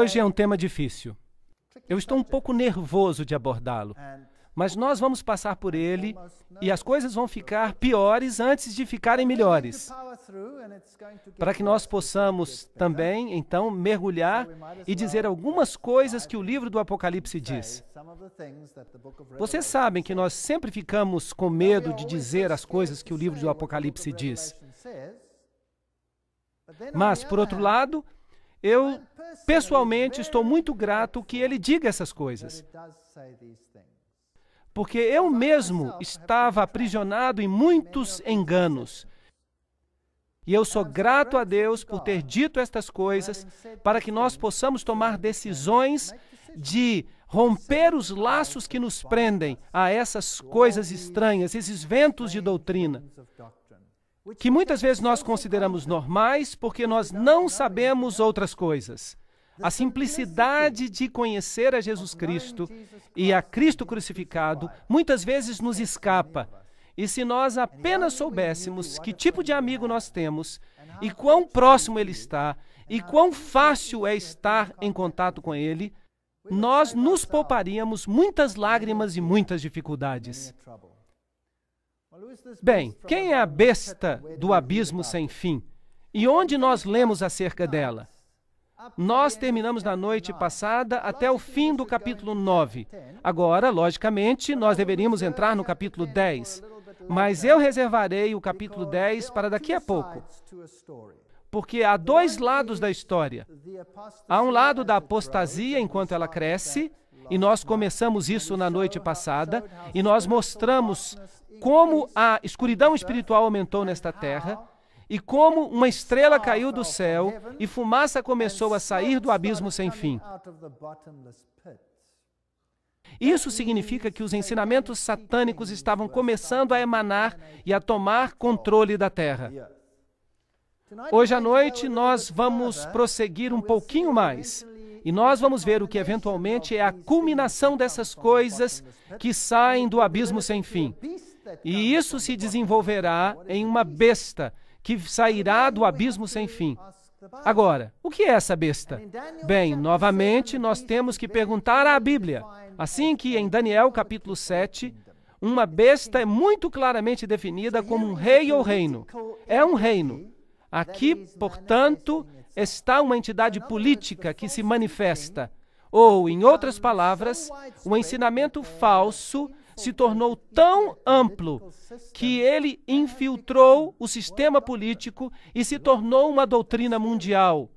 hoje é um tema difícil. Eu estou um pouco nervoso de abordá-lo, mas nós vamos passar por ele e as coisas vão ficar piores antes de ficarem melhores. Para que nós possamos também, então, mergulhar e dizer algumas coisas que o livro do Apocalipse diz. Vocês sabem que nós sempre ficamos com medo de dizer as coisas que o livro do Apocalipse diz. Mas, por outro lado, eu Pessoalmente, estou muito grato que ele diga essas coisas. Porque eu mesmo estava aprisionado em muitos enganos. E eu sou grato a Deus por ter dito estas coisas para que nós possamos tomar decisões de romper os laços que nos prendem a essas coisas estranhas, esses ventos de doutrina, que muitas vezes nós consideramos normais porque nós não sabemos outras coisas. A simplicidade de conhecer a Jesus Cristo e a Cristo crucificado muitas vezes nos escapa. E se nós apenas soubéssemos que tipo de amigo nós temos e quão próximo ele está e quão fácil é estar em contato com ele, nós nos pouparíamos muitas lágrimas e muitas dificuldades. Bem, quem é a besta do abismo sem fim? E onde nós lemos acerca dela? Nós terminamos na noite passada até o fim do capítulo 9. Agora, logicamente, nós deveríamos entrar no capítulo 10. Mas eu reservarei o capítulo 10 para daqui a pouco. Porque há dois lados da história. Há um lado da apostasia enquanto ela cresce, e nós começamos isso na noite passada, e nós mostramos como a escuridão espiritual aumentou nesta terra, e como uma estrela oh, caiu do oh, oh, céu, e fumaça começou a sair do abismo sem fim. Isso significa que os ensinamentos satânicos estavam começando a emanar e a tomar controle da terra. Hoje à noite nós vamos prosseguir um pouquinho mais e nós vamos ver o que eventualmente é a culminação dessas coisas que saem do abismo sem fim. E isso se desenvolverá em uma besta que sairá do abismo sem fim. Agora, o que é essa besta? Bem, novamente nós temos que perguntar à Bíblia. Assim que em Daniel capítulo 7, uma besta é muito claramente definida como um rei ou reino. É um reino. Aqui, portanto, está uma entidade política que se manifesta. Ou, em outras palavras, o um ensinamento falso se tornou tão amplo que ele infiltrou o sistema político e se tornou uma doutrina mundial.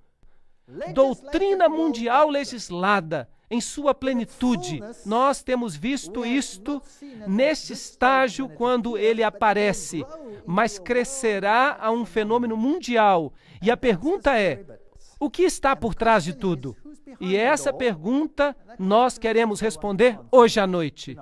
Doutrina mundial legislada em sua plenitude. Nós temos visto isto neste estágio quando ele aparece, mas crescerá a um fenômeno mundial. E a pergunta é: o que está por trás de tudo? E essa pergunta nós queremos responder hoje à noite.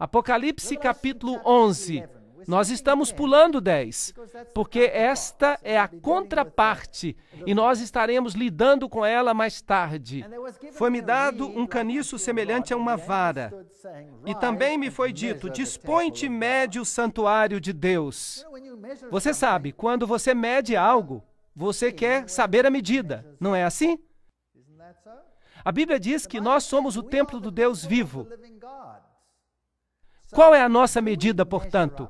Apocalipse capítulo 11. Nós estamos é. pulando 10, porque esta é a contraparte e nós estaremos lidando com ela mais tarde. Foi-me dado um caniço semelhante a uma vara, e também me foi dito: dispõe-te e mede o santuário de Deus. Você sabe, quando você mede algo, você quer saber a medida, não é assim? A Bíblia diz que nós somos o templo do Deus vivo. Qual é a nossa medida, portanto?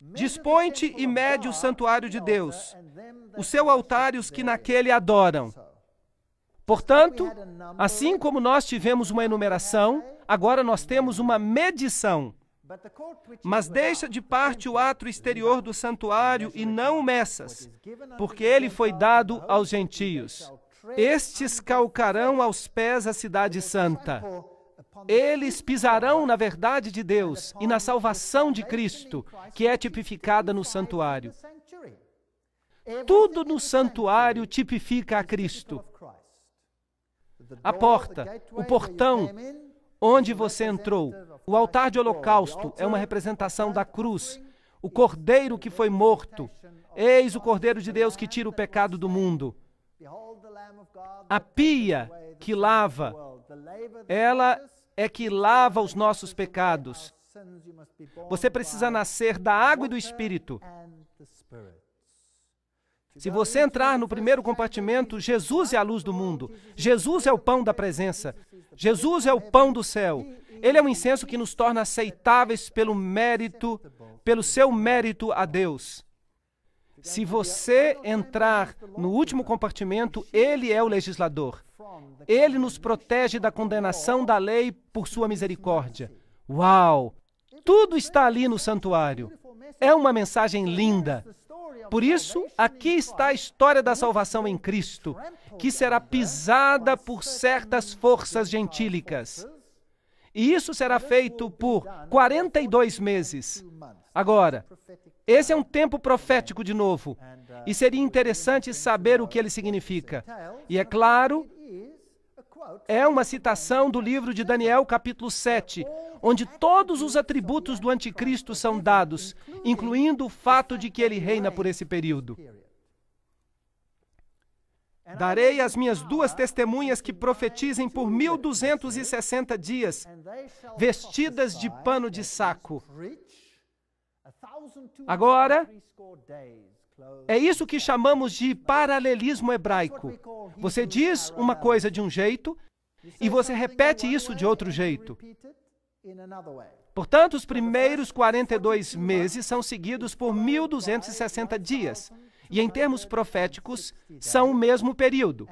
Dispõe-te e mede o santuário de Deus, o seu altar e os que naquele adoram. Portanto, assim como nós tivemos uma enumeração, agora nós temos uma medição. Mas deixa de parte o ato exterior do santuário e não o messas, porque ele foi dado aos gentios. Estes calcarão aos pés a cidade santa. Eles pisarão na verdade de Deus e na salvação de Cristo, que é tipificada no santuário. Tudo no santuário tipifica a Cristo. A porta, o portão onde você entrou, o altar de holocausto é uma representação da cruz, o cordeiro que foi morto. Eis o cordeiro de Deus que tira o pecado do mundo. A pia que lava, ela é que lava os nossos pecados. Você precisa nascer da água e do Espírito. Se você entrar no primeiro compartimento, Jesus é a luz do mundo. Jesus é o pão da presença. Jesus é o pão do céu. Ele é um incenso que nos torna aceitáveis pelo mérito, pelo seu mérito a Deus. Se você entrar no último compartimento, ele é o legislador. Ele nos protege da condenação da lei por sua misericórdia. Uau! Tudo está ali no santuário. É uma mensagem linda. Por isso, aqui está a história da salvação em Cristo, que será pisada por certas forças gentílicas. E isso será feito por 42 meses. Agora, esse é um tempo profético de novo, e seria interessante saber o que ele significa. E é claro é uma citação do livro de Daniel, capítulo 7, onde todos os atributos do anticristo são dados, incluindo o fato de que ele reina por esse período. Darei as minhas duas testemunhas que profetizem por 1260 dias, vestidas de pano de saco. Agora, é isso que chamamos de paralelismo hebraico. Você diz uma coisa de um jeito e você repete isso de outro jeito. Portanto, os primeiros 42 meses são seguidos por 1260 dias, e em termos proféticos, são o mesmo período.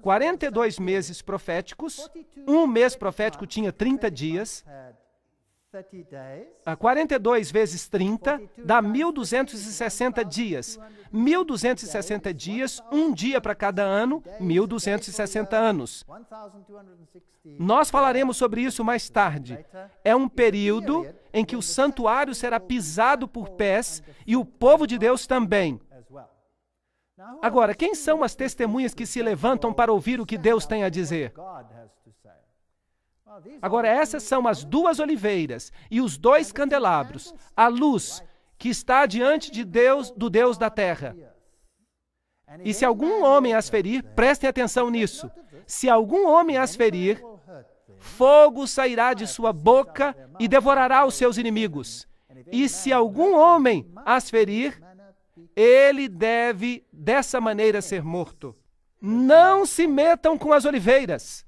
42 meses proféticos, um mês profético tinha 30 dias, ah, a 42 vezes 30 dá 1.260 dias. 1.260 dias, um dia para cada ano, 1.260 anos. Nós falaremos sobre isso mais tarde. É um período em que o santuário será pisado por pés e o povo de Deus também. Agora, quem são as testemunhas que se levantam para ouvir o que Deus tem a dizer? Agora, essas são as duas oliveiras e os dois candelabros, a luz que está diante de Deus, do Deus da terra. E se algum homem as ferir, prestem atenção nisso. Se algum homem as ferir, fogo sairá de sua boca e devorará os seus inimigos. E se algum homem as ferir, ele deve dessa maneira ser morto. Não se metam com as oliveiras.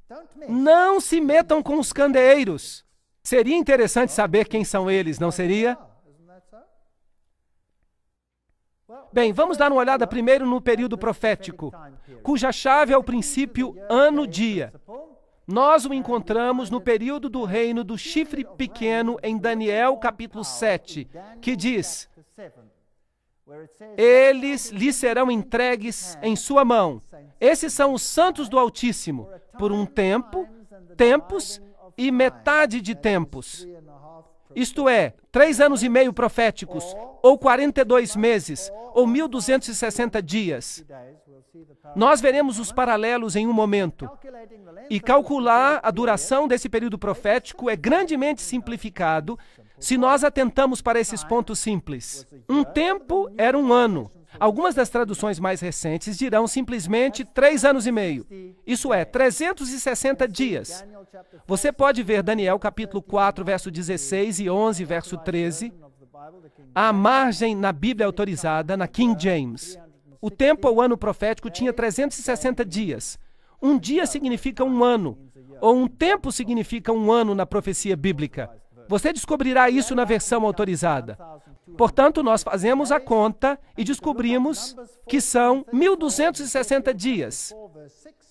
Não se metam com os candeeiros. Seria interessante saber quem são eles, não seria? Bem, vamos dar uma olhada primeiro no período profético, cuja chave é o princípio ano-dia. Nós o encontramos no período do reino do chifre pequeno em Daniel capítulo 7, que diz: eles lhe serão entregues em sua mão. Esses são os santos do Altíssimo, por um tempo, tempos e metade de tempos. Isto é, três anos e meio proféticos, ou 42 meses, ou 1260 dias. Nós veremos os paralelos em um momento. E calcular a duração desse período profético é grandemente simplificado se nós atentamos para esses pontos simples, um tempo era um ano. Algumas das traduções mais recentes dirão simplesmente três anos e meio. Isso é, 360 dias. Você pode ver Daniel capítulo 4, verso 16 e 11, verso 13, à margem na Bíblia autorizada, na King James. O tempo ou ano profético tinha 360 dias. Um dia significa um ano, ou um tempo significa um ano na profecia bíblica. Você descobrirá isso na versão autorizada. Portanto, nós fazemos a conta e descobrimos que são 1260 dias.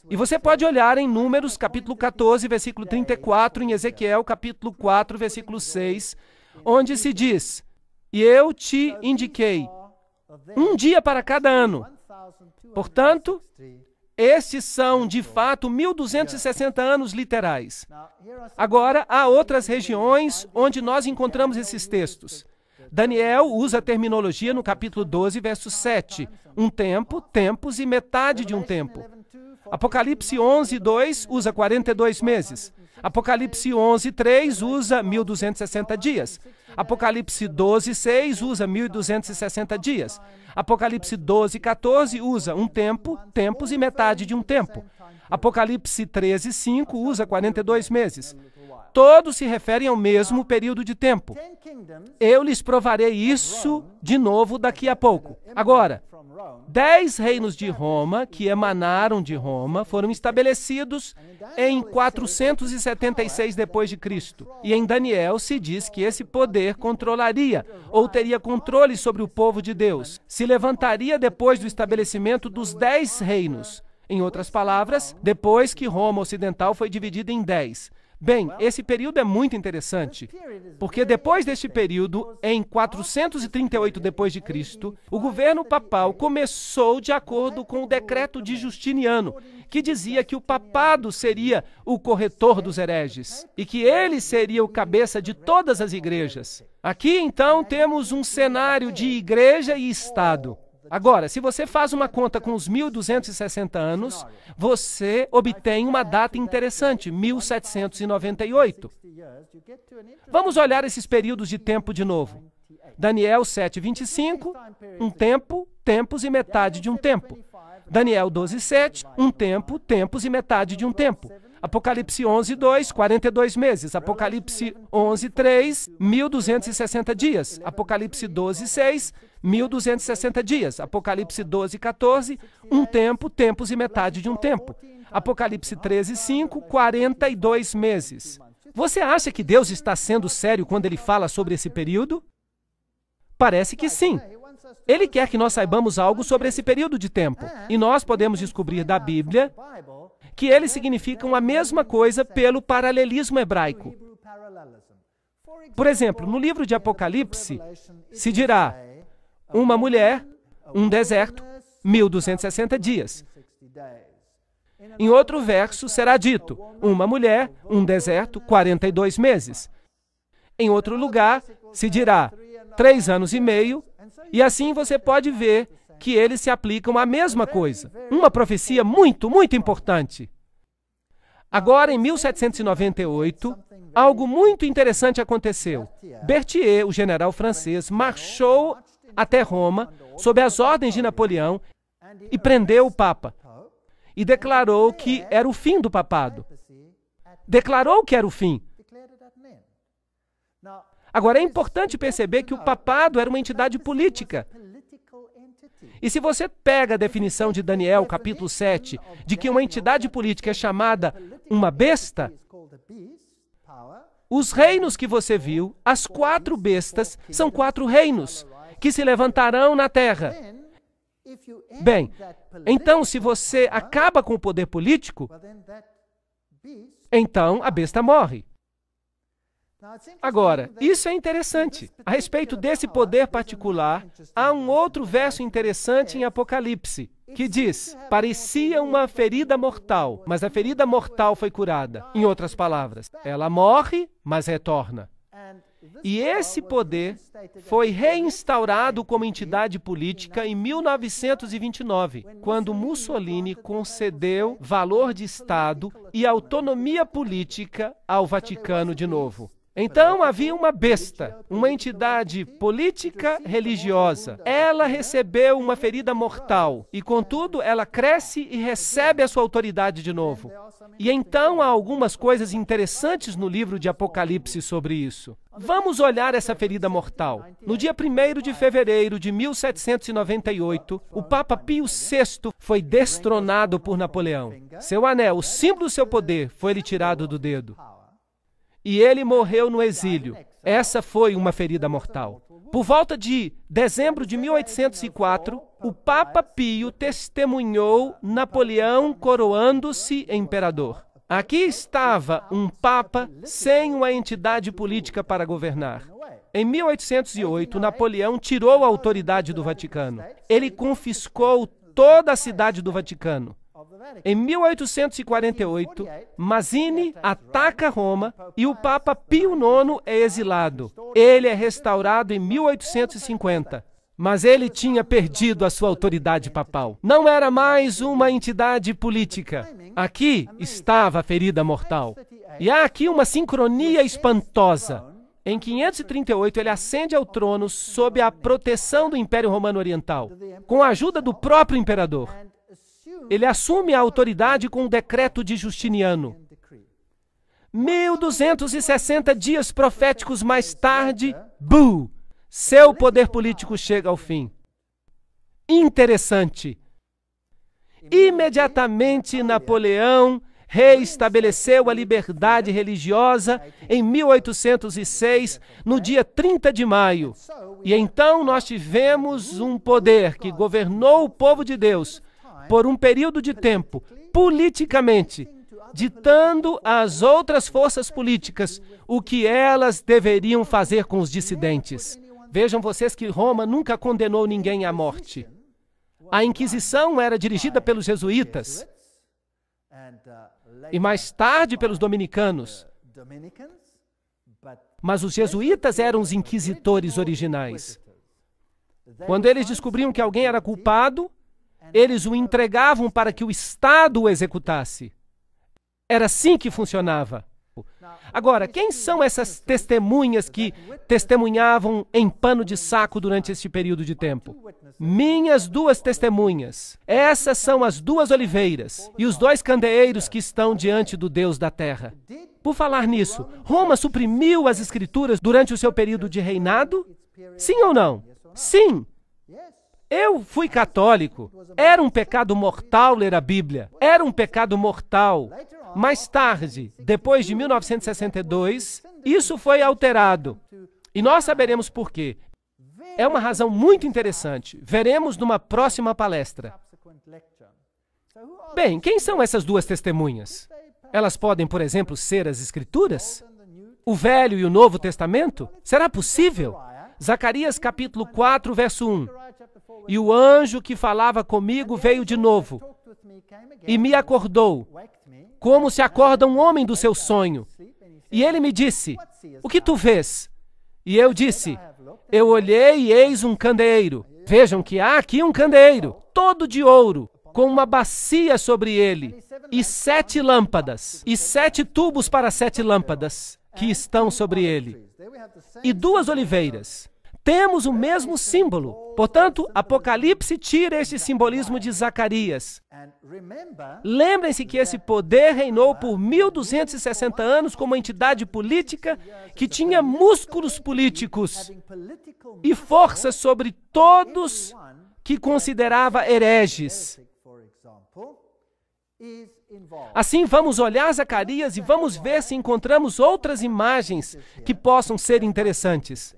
E você pode olhar em Números, capítulo 14, versículo 34, em Ezequiel, capítulo 4, versículo 6, onde se diz: E eu te indiquei um dia para cada ano. Portanto, estes são, de fato, 1260 anos literais. Agora, há outras regiões onde nós encontramos esses textos. Daniel usa a terminologia no capítulo 12, verso 7. Um tempo, tempos e metade de um tempo. Apocalipse 11, 2 usa 42 meses. Apocalipse 11, 3 usa 1260 dias. Apocalipse 12, 6 usa 1260 dias. Apocalipse 12, 14 usa um tempo, tempos e metade de um tempo. Apocalipse 13, 5 usa 42 meses. Todos se referem ao mesmo período de tempo. Eu lhes provarei isso de novo daqui a pouco. Agora, Dez reinos de Roma, que emanaram de Roma, foram estabelecidos em 476 d.C. E em Daniel se diz que esse poder controlaria ou teria controle sobre o povo de Deus. Se levantaria depois do estabelecimento dos dez reinos. Em outras palavras, depois que Roma Ocidental foi dividida em dez. Bem, esse período é muito interessante, porque depois deste período, em 438 d.C., o governo papal começou de acordo com o decreto de Justiniano, que dizia que o papado seria o corretor dos hereges e que ele seria o cabeça de todas as igrejas. Aqui, então, temos um cenário de igreja e Estado. Agora, se você faz uma conta com os 1260 anos, você obtém uma data interessante, 1798. Vamos olhar esses períodos de tempo de novo. Daniel 7:25, um tempo, tempos e metade de um tempo. Daniel 12:7, um tempo, tempos e metade de um tempo. Apocalipse 11, 2, 42 meses. Apocalipse 11, 3, 1260 dias. Apocalipse 12, 6, 1260 dias. Apocalipse 12, 14, um tempo, tempos e metade de um tempo. Apocalipse 13, 5, 42 meses. Você acha que Deus está sendo sério quando ele fala sobre esse período? Parece que sim. Ele quer que nós saibamos algo sobre esse período de tempo. E nós podemos descobrir da Bíblia que eles significam a mesma coisa pelo paralelismo hebraico. Por exemplo, no livro de Apocalipse, se dirá uma mulher, um deserto, 1260 dias. Em outro verso será dito uma mulher, um deserto, 42 meses. Em outro lugar se dirá três anos e meio, e assim você pode ver que eles se aplicam à mesma coisa. Uma profecia muito, muito importante. Agora, em 1798, algo muito interessante aconteceu. Berthier, o general francês, marchou até Roma sob as ordens de Napoleão e prendeu o Papa. E declarou que era o fim do papado. Declarou que era o fim. Agora, é importante perceber que o papado era uma entidade política. E se você pega a definição de Daniel, capítulo 7, de que uma entidade política é chamada uma besta, os reinos que você viu, as quatro bestas, são quatro reinos que se levantarão na terra. Bem, então se você acaba com o poder político, então a besta morre. Agora, isso é interessante. A respeito desse poder particular, há um outro verso interessante em Apocalipse, que diz: parecia uma ferida mortal, mas a ferida mortal foi curada. Em outras palavras, ela morre, mas retorna. E esse poder foi reinstaurado como entidade política em 1929, quando Mussolini concedeu valor de Estado e autonomia política ao Vaticano de novo. Então havia uma besta, uma entidade política religiosa. Ela recebeu uma ferida mortal e, contudo, ela cresce e recebe a sua autoridade de novo. E então há algumas coisas interessantes no livro de Apocalipse sobre isso. Vamos olhar essa ferida mortal. No dia 1 de fevereiro de 1798, o Papa Pio VI foi destronado por Napoleão. Seu anel, o símbolo do seu poder, foi lhe tirado do dedo e ele morreu no exílio. Essa foi uma ferida mortal. Por volta de dezembro de 1804, o Papa Pio testemunhou Napoleão coroando-se imperador. Aqui estava um Papa sem uma entidade política para governar. Em 1808, Napoleão tirou a autoridade do Vaticano. Ele confiscou toda a cidade do Vaticano. Em 1848, Mazzini ataca Roma e o Papa Pio IX é exilado. Ele é restaurado em 1850. Mas ele tinha perdido a sua autoridade papal. Não era mais uma entidade política. Aqui estava a ferida mortal. E há aqui uma sincronia espantosa. Em 538, ele ascende ao trono sob a proteção do Império Romano Oriental, com a ajuda do próprio imperador. Ele assume a autoridade com o decreto de Justiniano. 1260 dias proféticos mais tarde, bu, seu poder político chega ao fim. Interessante. Imediatamente Napoleão reestabeleceu a liberdade religiosa em 1806, no dia 30 de maio. E então nós tivemos um poder que governou o povo de Deus por um período de tempo, politicamente, ditando às outras forças políticas o que elas deveriam fazer com os dissidentes. Vejam vocês que Roma nunca condenou ninguém à morte. A Inquisição era dirigida pelos jesuítas e mais tarde pelos dominicanos. Mas os jesuítas eram os inquisitores originais. Quando eles descobriam que alguém era culpado, eles o entregavam para que o Estado o executasse. Era assim que funcionava. Agora, quem são essas testemunhas que testemunhavam em pano de saco durante este período de tempo? Minhas duas testemunhas. Essas são as duas oliveiras e os dois candeeiros que estão diante do Deus da terra. Por falar nisso, Roma suprimiu as escrituras durante o seu período de reinado? Sim ou não? Sim, eu fui católico. Era um pecado mortal ler a Bíblia. Era um pecado mortal. Mais tarde, depois de 1962, isso foi alterado. E nós saberemos por quê. É uma razão muito interessante. Veremos numa próxima palestra. Bem, quem são essas duas testemunhas? Elas podem, por exemplo, ser as Escrituras? O Velho e o Novo Testamento? Será possível? Zacarias capítulo 4, verso 1. E o anjo que falava comigo veio de novo e me acordou, como se acorda um homem do seu sonho. E ele me disse: O que tu vês? E eu disse: Eu olhei e eis um candeeiro. Vejam que há aqui um candeeiro, todo de ouro, com uma bacia sobre ele, e sete lâmpadas, e sete tubos para sete lâmpadas que estão sobre ele, e duas oliveiras. Temos o mesmo símbolo. Portanto, Apocalipse tira este simbolismo de Zacarias. Lembrem-se que esse poder reinou por 1260 anos como entidade política que tinha músculos políticos e força sobre todos que considerava hereges. Assim, vamos olhar Zacarias e vamos ver se encontramos outras imagens que possam ser interessantes.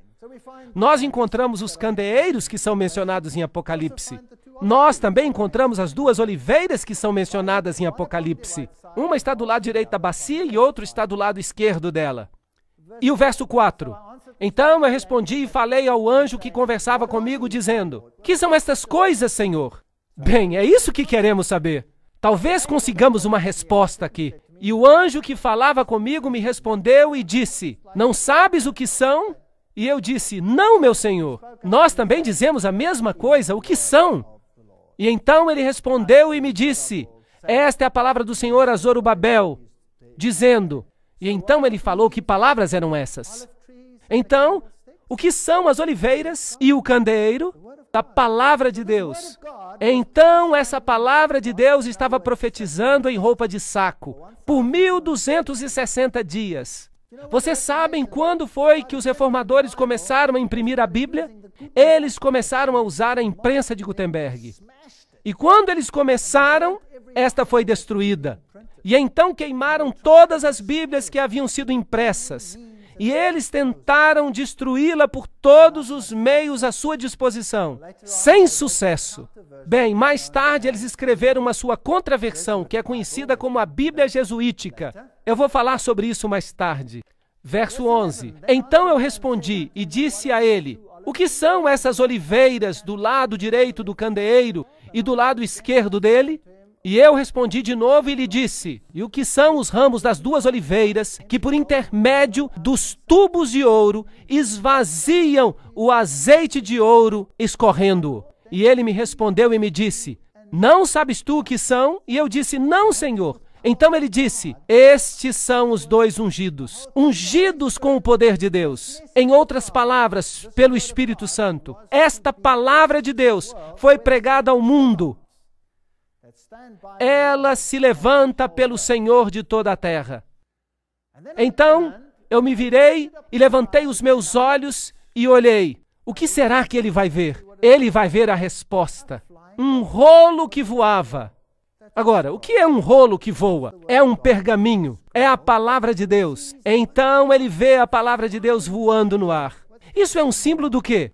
Nós encontramos os candeeiros que são mencionados em Apocalipse. Nós também encontramos as duas oliveiras que são mencionadas em Apocalipse. Uma está do lado direito da bacia e outra está do lado esquerdo dela. E o verso 4. Então eu respondi e falei ao anjo que conversava comigo, dizendo: Que são estas coisas, Senhor? Bem, é isso que queremos saber. Talvez consigamos uma resposta aqui. E o anjo que falava comigo me respondeu e disse: Não sabes o que são? E eu disse: Não, meu senhor, nós também dizemos a mesma coisa, o que são? E então ele respondeu e me disse: Esta é a palavra do senhor a Zorobabel, dizendo. E então ele falou que palavras eram essas. Então, o que são as oliveiras e o candeeiro? Da palavra de Deus. Então, essa palavra de Deus estava profetizando em roupa de saco por 1260 dias. Vocês sabem quando foi que os reformadores começaram a imprimir a Bíblia? Eles começaram a usar a imprensa de Gutenberg. E quando eles começaram, esta foi destruída. E então queimaram todas as Bíblias que haviam sido impressas. E eles tentaram destruí-la por todos os meios à sua disposição, sem sucesso. Bem, mais tarde eles escreveram uma sua contraversão, que é conhecida como a Bíblia Jesuítica. Eu vou falar sobre isso mais tarde. Verso 11: Então eu respondi e disse a ele: O que são essas oliveiras do lado direito do candeeiro e do lado esquerdo dele? E eu respondi de novo e lhe disse: E o que são os ramos das duas oliveiras que, por intermédio dos tubos de ouro, esvaziam o azeite de ouro escorrendo? E ele me respondeu e me disse: Não sabes tu o que são? E eu disse: Não, Senhor. Então ele disse: Estes são os dois ungidos, ungidos com o poder de Deus. Em outras palavras, pelo Espírito Santo. Esta palavra de Deus foi pregada ao mundo ela se levanta pelo Senhor de toda a terra. Então eu me virei e levantei os meus olhos e olhei. O que será que ele vai ver? Ele vai ver a resposta: um rolo que voava. Agora, o que é um rolo que voa? É um pergaminho, é a palavra de Deus. Então ele vê a palavra de Deus voando no ar. Isso é um símbolo do quê?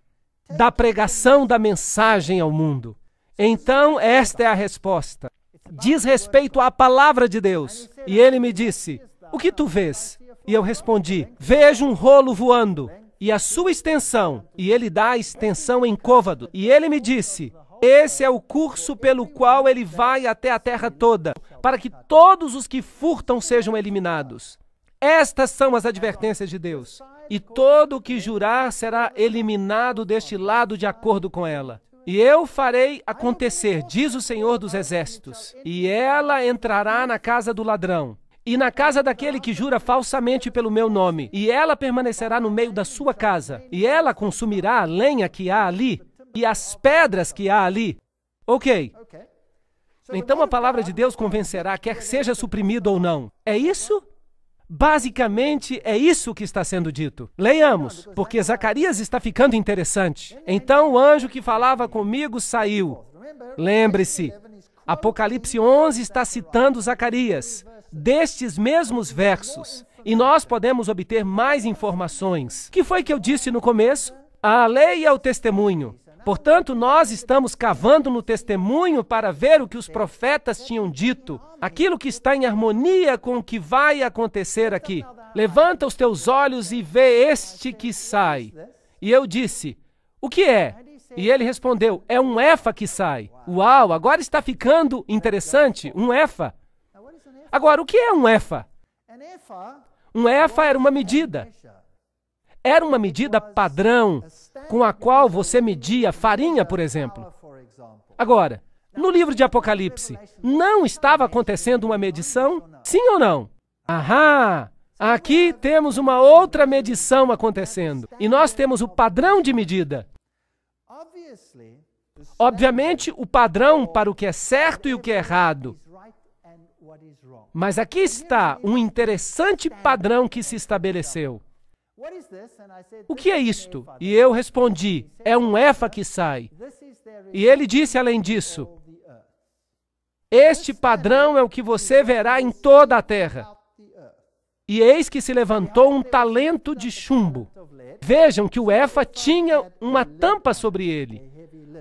Da pregação da mensagem ao mundo. Então, esta é a resposta. Diz respeito à palavra de Deus. E ele me disse: O que tu vês? E eu respondi: Vejo um rolo voando e a sua extensão. E ele dá a extensão em côvado. E ele me disse: Esse é o curso pelo qual ele vai até a terra toda, para que todos os que furtam sejam eliminados. Estas são as advertências de Deus. E todo o que jurar será eliminado deste lado de acordo com ela. E eu farei acontecer, diz o Senhor dos Exércitos, e ela entrará na casa do ladrão. E na casa daquele que jura falsamente pelo meu nome, e ela permanecerá no meio da sua casa, e ela consumirá a lenha que há ali, e as pedras que há ali. Ok. Então a palavra de Deus convencerá, quer seja suprimido ou não. É isso? Basicamente é isso que está sendo dito. Leiamos, porque Zacarias está ficando interessante. Então o anjo que falava comigo saiu. Lembre-se, Apocalipse 11 está citando Zacarias, destes mesmos versos. E nós podemos obter mais informações. Que foi que eu disse no começo? A lei é o testemunho. Portanto, nós estamos cavando no testemunho para ver o que os profetas tinham dito, aquilo que está em harmonia com o que vai acontecer aqui. Levanta os teus olhos e vê este que sai. E eu disse: O que é? E ele respondeu: É um efa que sai. Uau, agora está ficando interessante. Um efa. Agora, o que é um efa? Um efa era uma medida. Era uma medida padrão com a qual você media farinha, por exemplo. Agora, no livro de Apocalipse, não estava acontecendo uma medição? Sim ou não? Ahá! Aqui temos uma outra medição acontecendo. E nós temos o padrão de medida. Obviamente, o padrão para o que é certo e o que é errado. Mas aqui está um interessante padrão que se estabeleceu. O que é isto? E eu respondi: É um efa que sai. E ele disse além disso: Este padrão é o que você verá em toda a terra. E eis que se levantou um talento de chumbo. Vejam que o efa tinha uma tampa sobre ele,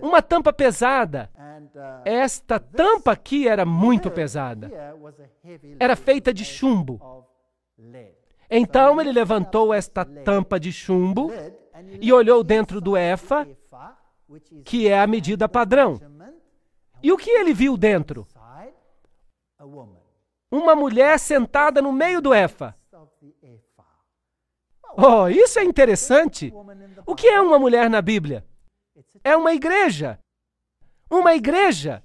uma tampa pesada. Uh, Esta tampa aqui era muito pesada. Era feita de chumbo. Então ele levantou esta tampa de chumbo e olhou dentro do efa, que é a medida padrão. E o que ele viu dentro? Uma mulher sentada no meio do efa. Oh, isso é interessante. O que é uma mulher na Bíblia? É uma igreja. Uma igreja.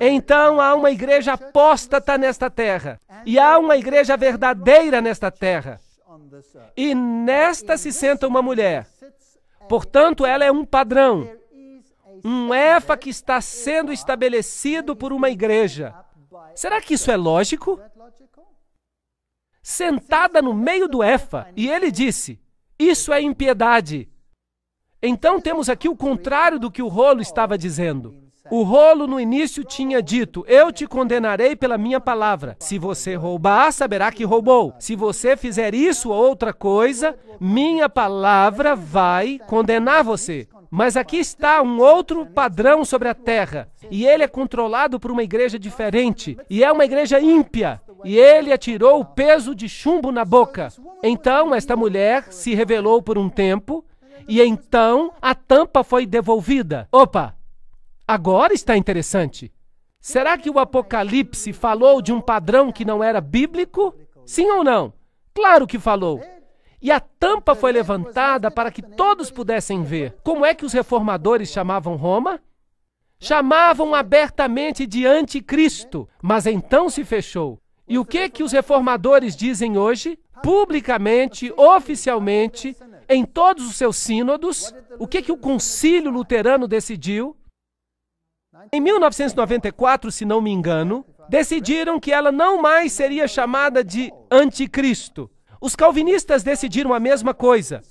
Então há uma igreja apóstata nesta terra. E há uma igreja verdadeira nesta terra. E nesta se senta uma mulher. Portanto, ela é um padrão. Um EFA que está sendo estabelecido por uma igreja. Será que isso é lógico? Sentada no meio do EFA, e ele disse: Isso é impiedade. Então temos aqui o contrário do que o rolo estava dizendo. O rolo no início tinha dito: Eu te condenarei pela minha palavra. Se você roubar, saberá que roubou. Se você fizer isso ou outra coisa, minha palavra vai condenar você. Mas aqui está um outro padrão sobre a terra, e ele é controlado por uma igreja diferente, e é uma igreja ímpia, e ele atirou o peso de chumbo na boca. Então, esta mulher se revelou por um tempo, e então a tampa foi devolvida. Opa! Agora está interessante. Será que o Apocalipse falou de um padrão que não era bíblico? Sim ou não? Claro que falou. E a tampa foi levantada para que todos pudessem ver. Como é que os reformadores chamavam Roma? Chamavam abertamente de anticristo, mas então se fechou. E o que que os reformadores dizem hoje? Publicamente, oficialmente, em todos os seus sínodos, o que que o concílio luterano decidiu? Em 1994, se não me engano, decidiram que ela não mais seria chamada de anticristo. Os calvinistas decidiram a mesma coisa.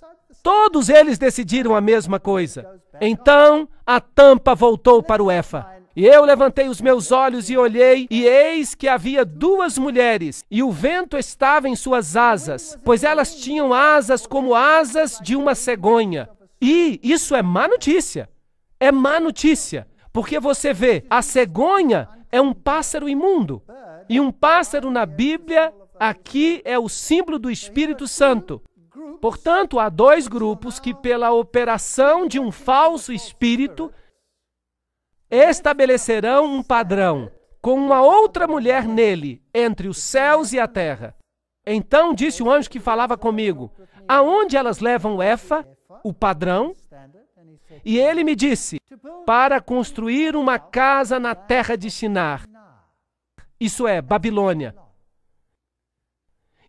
Todos eles decidiram a mesma coisa. Então, a tampa voltou para o EFA. E eu levantei os meus olhos e olhei, e eis que havia duas mulheres, e o vento estava em suas asas, pois elas tinham asas como asas de uma cegonha. E isso é má notícia. É má notícia. Porque você vê, a cegonha é um pássaro imundo. E um pássaro na Bíblia, aqui é o símbolo do Espírito Santo. Portanto, há dois grupos que, pela operação de um falso espírito, estabelecerão um padrão com uma outra mulher nele, entre os céus e a terra. Então disse o anjo que falava comigo: Aonde elas levam Efa, o padrão, e ele me disse: para construir uma casa na terra de Shinar, isso é, Babilônia,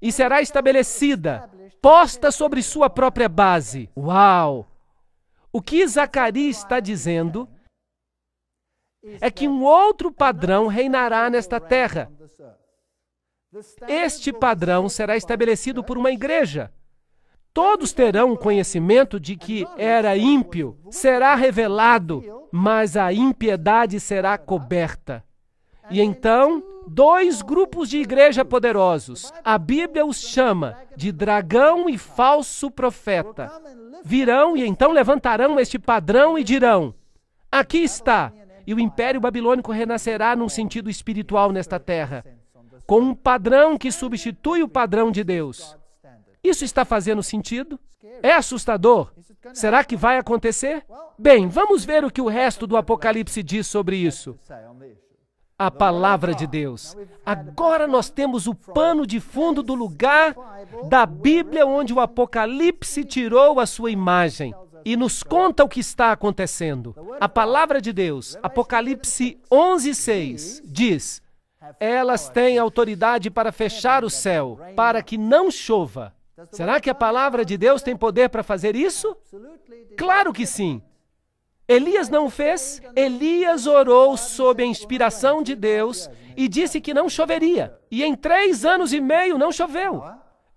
e será estabelecida, posta sobre sua própria base. Uau! O que Zacarias está dizendo é que um outro padrão reinará nesta terra. Este padrão será estabelecido por uma igreja todos terão conhecimento de que era ímpio, será revelado, mas a impiedade será coberta. E então, dois grupos de igreja poderosos, a Bíblia os chama de dragão e falso profeta, virão e então levantarão este padrão e dirão: Aqui está, e o império babilônico renascerá num sentido espiritual nesta terra, com um padrão que substitui o padrão de Deus. Isso está fazendo sentido? É assustador? Será que vai acontecer? Bem, vamos ver o que o resto do Apocalipse diz sobre isso. A palavra de Deus. Agora nós temos o pano de fundo do lugar da Bíblia onde o Apocalipse tirou a sua imagem e nos conta o que está acontecendo. A palavra de Deus, Apocalipse 11:6, diz: Elas têm autoridade para fechar o céu, para que não chova Será que a palavra de Deus tem poder para fazer isso? Claro que sim. Elias não fez? Elias orou sob a inspiração de Deus e disse que não choveria. E em três anos e meio não choveu.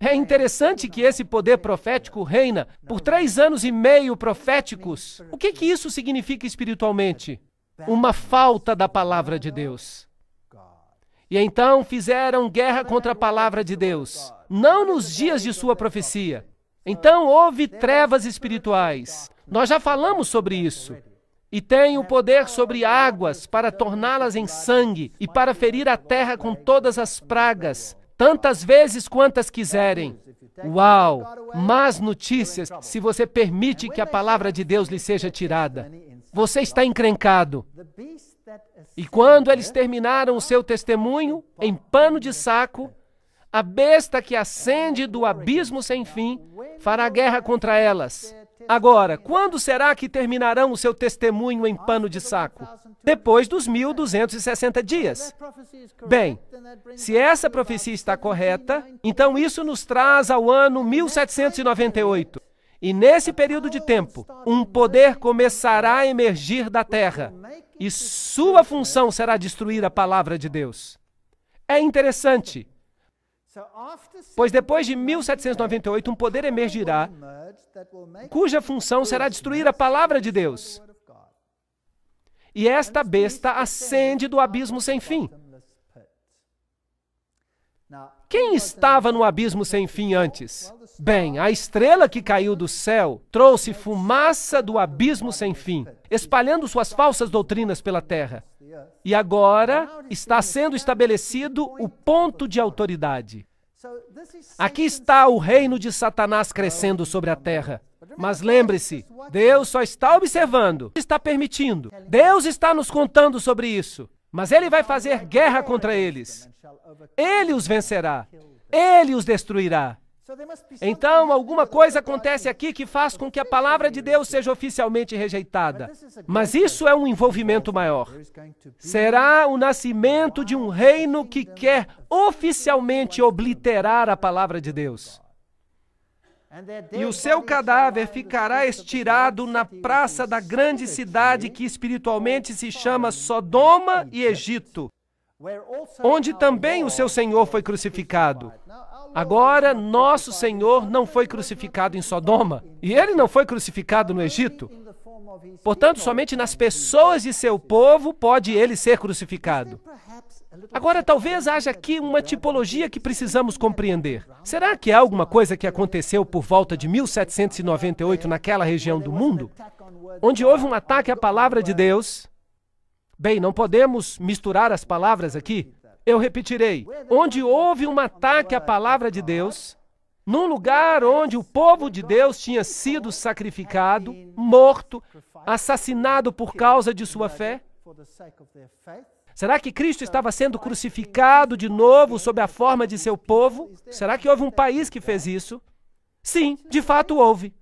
É interessante que esse poder profético reina por três anos e meio proféticos. O que, que isso significa espiritualmente? Uma falta da palavra de Deus. E então fizeram guerra contra a palavra de Deus não nos dias de sua profecia. Então houve trevas espirituais. Nós já falamos sobre isso. E tem o poder sobre águas para torná-las em sangue e para ferir a terra com todas as pragas, tantas vezes quantas quiserem. Uau! Más notícias se você permite que a palavra de Deus lhe seja tirada. Você está encrencado. E quando eles terminaram o seu testemunho, em pano de saco, a besta que ascende do abismo sem fim fará guerra contra elas. Agora, quando será que terminarão o seu testemunho em pano de saco? Depois dos 1260 dias. Bem, se essa profecia está correta, então isso nos traz ao ano 1798. E nesse período de tempo, um poder começará a emergir da terra, e sua função será destruir a palavra de Deus. É interessante Pois depois de 1798, um poder emergirá cuja função será destruir a palavra de Deus. E esta besta ascende do abismo sem fim. Quem estava no abismo sem fim antes? Bem, a estrela que caiu do céu trouxe fumaça do abismo sem fim, espalhando suas falsas doutrinas pela terra. E agora está sendo estabelecido o ponto de autoridade. Aqui está o reino de Satanás crescendo sobre a terra. Mas lembre-se, Deus só está observando, está permitindo. Deus está nos contando sobre isso. Mas ele vai fazer guerra contra eles. Ele os vencerá. Ele os destruirá. Então, alguma coisa né, acontece aqui que faz com que a palavra de Deus seja oficialmente rejeitada. Mas é né? isso é um envolvimento maior. Será o nascimento de um reino que quer oficialmente obliterar a palavra de Deus. E o seu cadáver ficará estirado na praça da grande cidade que espiritualmente se chama Sodoma e Egito, onde também o seu Senhor foi crucificado. Agora, nosso Senhor não foi crucificado em Sodoma e ele não foi crucificado no Egito. Portanto, somente nas pessoas de seu povo pode ele ser crucificado. Agora, talvez haja aqui uma tipologia que precisamos compreender. Será que há alguma coisa que aconteceu por volta de 1798 naquela região do mundo, onde houve um ataque à palavra de Deus? Bem, não podemos misturar as palavras aqui, eu repetirei. Onde houve um ataque à palavra de Deus, num lugar onde o povo de Deus tinha sido sacrificado, morto, assassinado por causa de sua fé? Será que Cristo estava sendo crucificado de novo sob a forma de seu povo? Será que houve um país que fez isso? Sim, de fato houve.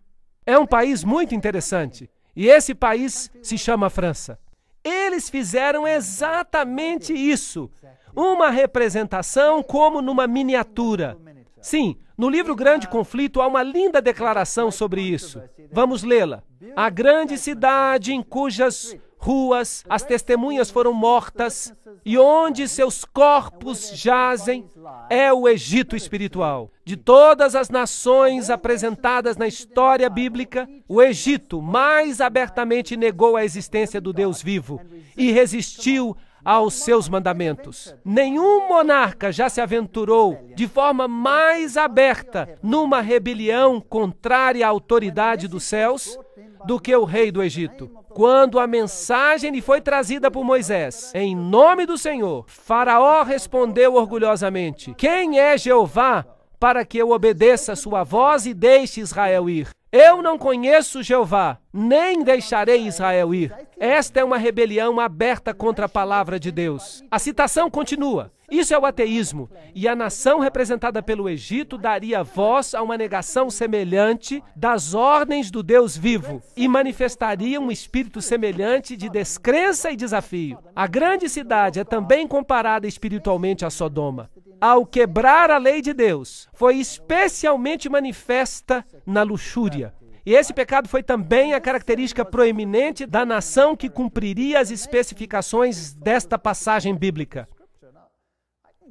É um país muito interessante. E esse país se chama França. Eles fizeram exatamente isso uma representação como numa miniatura. Sim, no livro Grande Conflito há uma linda declaração sobre isso. Vamos lê-la. A grande cidade em cujas ruas as testemunhas foram mortas e onde seus corpos jazem é o Egito espiritual. De todas as nações apresentadas na história bíblica, o Egito mais abertamente negou a existência do Deus vivo e resistiu aos seus mandamentos. Nenhum monarca já se aventurou de forma mais aberta numa rebelião contrária à autoridade dos céus do que o rei do Egito. Quando a mensagem lhe foi trazida por Moisés, em nome do Senhor, Faraó respondeu orgulhosamente: Quem é Jeová para que eu obedeça sua voz e deixe Israel ir? Eu não conheço Jeová, nem deixarei Israel ir. Esta é uma rebelião aberta contra a palavra de Deus. A citação continua. Isso é o ateísmo. E a nação representada pelo Egito daria voz a uma negação semelhante das ordens do Deus vivo e manifestaria um espírito semelhante de descrença e desafio. A grande cidade é também comparada espiritualmente a Sodoma ao quebrar a lei de Deus, foi especialmente manifesta na luxúria. E esse pecado foi também a característica proeminente da nação que cumpriria as especificações desta passagem bíblica.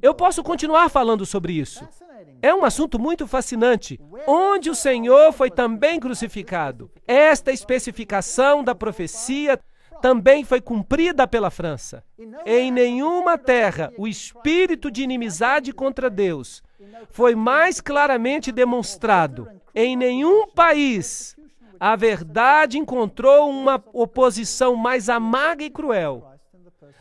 Eu posso continuar falando sobre isso. É um assunto muito fascinante, onde o Senhor foi também crucificado. Esta especificação da profecia também foi cumprida pela França. Em é nenhuma terra o espírito de inimizade contra Deus foi mais claramente demonstrado. Em nenhum país a verdade encontrou uma oposição mais amarga e cruel.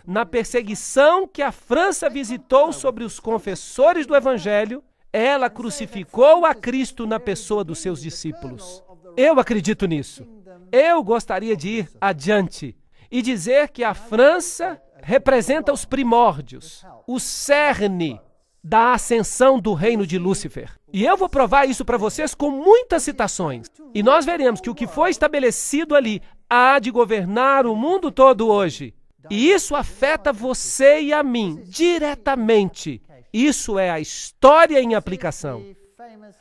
Na perseguição que a França visitou sobre os confessores do Evangelho, ela crucificou a Cristo na pessoa dos seus discípulos. Eu acredito nisso. Eu gostaria de ir adiante e dizer que a França representa os primórdios, o cerne da ascensão do reino de Lúcifer. E eu vou provar isso para vocês com muitas citações. E nós veremos que o que foi estabelecido ali há de governar o mundo todo hoje. E isso afeta você e a mim diretamente. Isso é a história em aplicação.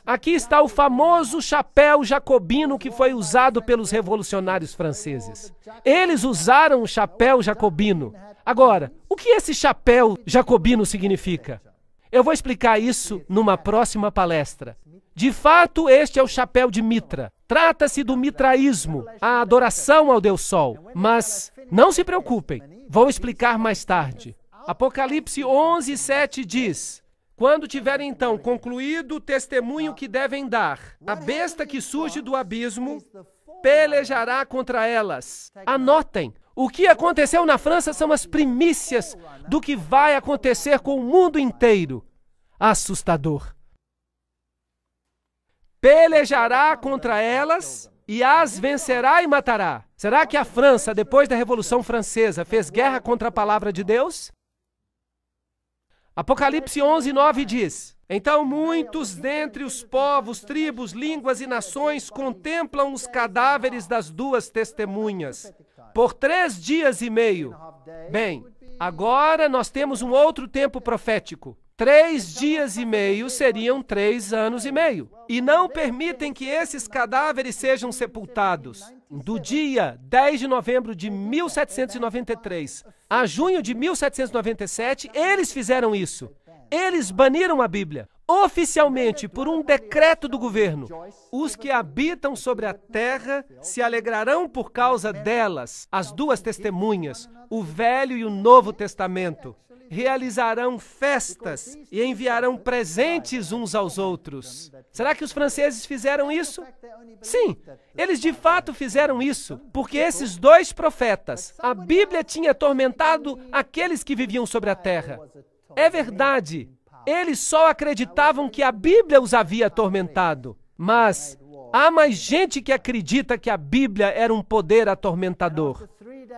Aqui está o famoso chapéu jacobino que foi usado pelos revolucionários franceses. Eles usaram o chapéu jacobino. Agora, o que esse chapéu jacobino significa? Eu vou explicar isso numa próxima palestra. De fato, este é o chapéu de Mitra. Trata-se do mitraísmo, a adoração ao Deus Sol. Mas não se preocupem, vou explicar mais tarde. Apocalipse 11, 7 diz: quando tiverem então concluído o testemunho que devem dar, a besta que surge do abismo pelejará contra elas. Anotem! O que aconteceu na França são as primícias do que vai acontecer com o mundo inteiro. Assustador. Pelejará contra elas e as vencerá e matará. Será que a França, depois da Revolução Francesa, fez guerra contra a palavra de Deus? Apocalipse 11, 9 diz: Então muitos dentre os povos, tribos, línguas e nações contemplam os cadáveres das duas testemunhas por três dias e meio. Bem, agora nós temos um outro tempo profético. Três dias e meio seriam três anos e meio. E não permitem que esses cadáveres sejam sepultados. Do dia 10 de novembro de 1793 a junho de 1797, eles fizeram isso. Eles baniram a Bíblia oficialmente por um decreto do governo. Os que habitam sobre a terra se alegrarão por causa delas. As duas testemunhas, o Velho e o Novo Testamento, realizarão festas e enviarão presentes uns aos outros. Será que os franceses fizeram isso? Sim, eles de fato fizeram isso, porque esses dois profetas, a Bíblia tinha atormentado aqueles que viviam sobre a terra. É verdade eles só acreditavam que a Bíblia os havia atormentado, mas há mais gente que acredita que a Bíblia era um poder atormentador.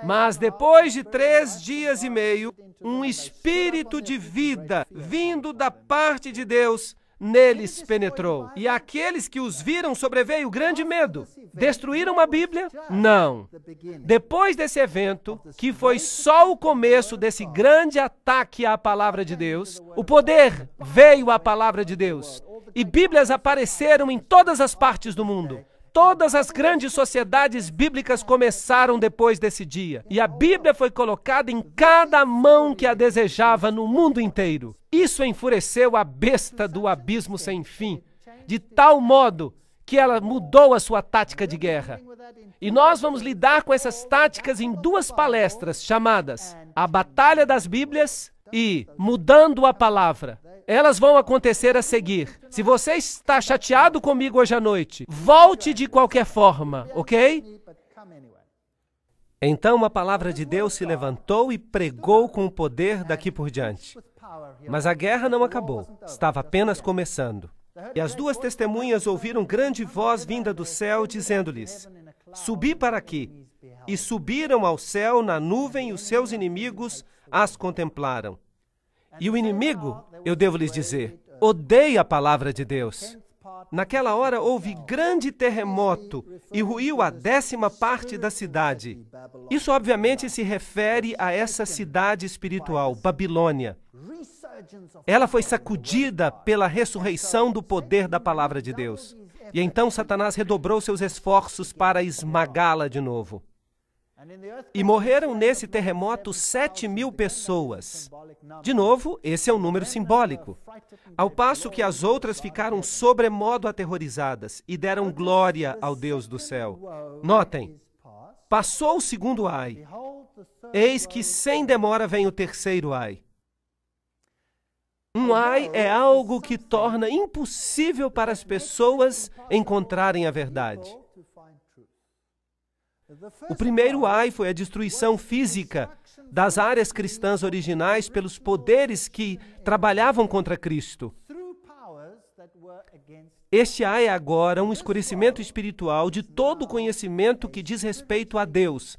Mas depois de três dias e meio, um espírito de vida vindo da parte de Deus neles penetrou. E aqueles que os viram sobreveio grande medo. Destruíram a Bíblia? Não. Depois desse evento, que foi só o começo desse grande ataque à palavra de Deus, o poder veio à palavra de Deus. E Bíblias apareceram em todas as partes do mundo. Todas as grandes sociedades bíblicas começaram depois desse dia, e a Bíblia foi colocada em cada mão que a desejava no mundo inteiro. Isso enfureceu a besta do abismo sem fim, de tal modo que ela mudou a sua tática de guerra. E nós vamos lidar com essas táticas em duas palestras chamadas A Batalha das Bíblias e mudando a palavra, elas vão acontecer a seguir. Se você está chateado comigo hoje à noite, volte de qualquer forma, ok? Então a palavra de Deus se levantou e pregou com o poder daqui por diante. Mas a guerra não acabou, estava apenas começando. E as duas testemunhas ouviram grande voz vinda do céu, dizendo-lhes: Subi para aqui. E subiram ao céu na nuvem os seus inimigos as contemplaram. E o inimigo, eu devo lhes dizer, uh, odeia a palavra de Deus. Naquela hora houve grande terremoto e ruiu a décima parte da cidade. Isso, obviamente, se refere a essa cidade espiritual, Babilônia. Ela foi sacudida pela ressurreição do poder da palavra de Deus. E então Satanás redobrou seus esforços para esmagá-la de novo. E morreram nesse terremoto 7 mil pessoas. De novo, esse é um número simbólico. Ao passo que as outras ficaram sobremodo aterrorizadas e deram glória ao Deus do céu. Notem, passou o segundo ai. Eis que sem demora vem o terceiro ai. Um ai é algo que torna impossível para as pessoas encontrarem a verdade. O primeiro ai foi a destruição física das áreas cristãs originais pelos poderes que trabalhavam contra Cristo. Este ai é agora um escurecimento espiritual de todo o conhecimento que diz respeito a Deus,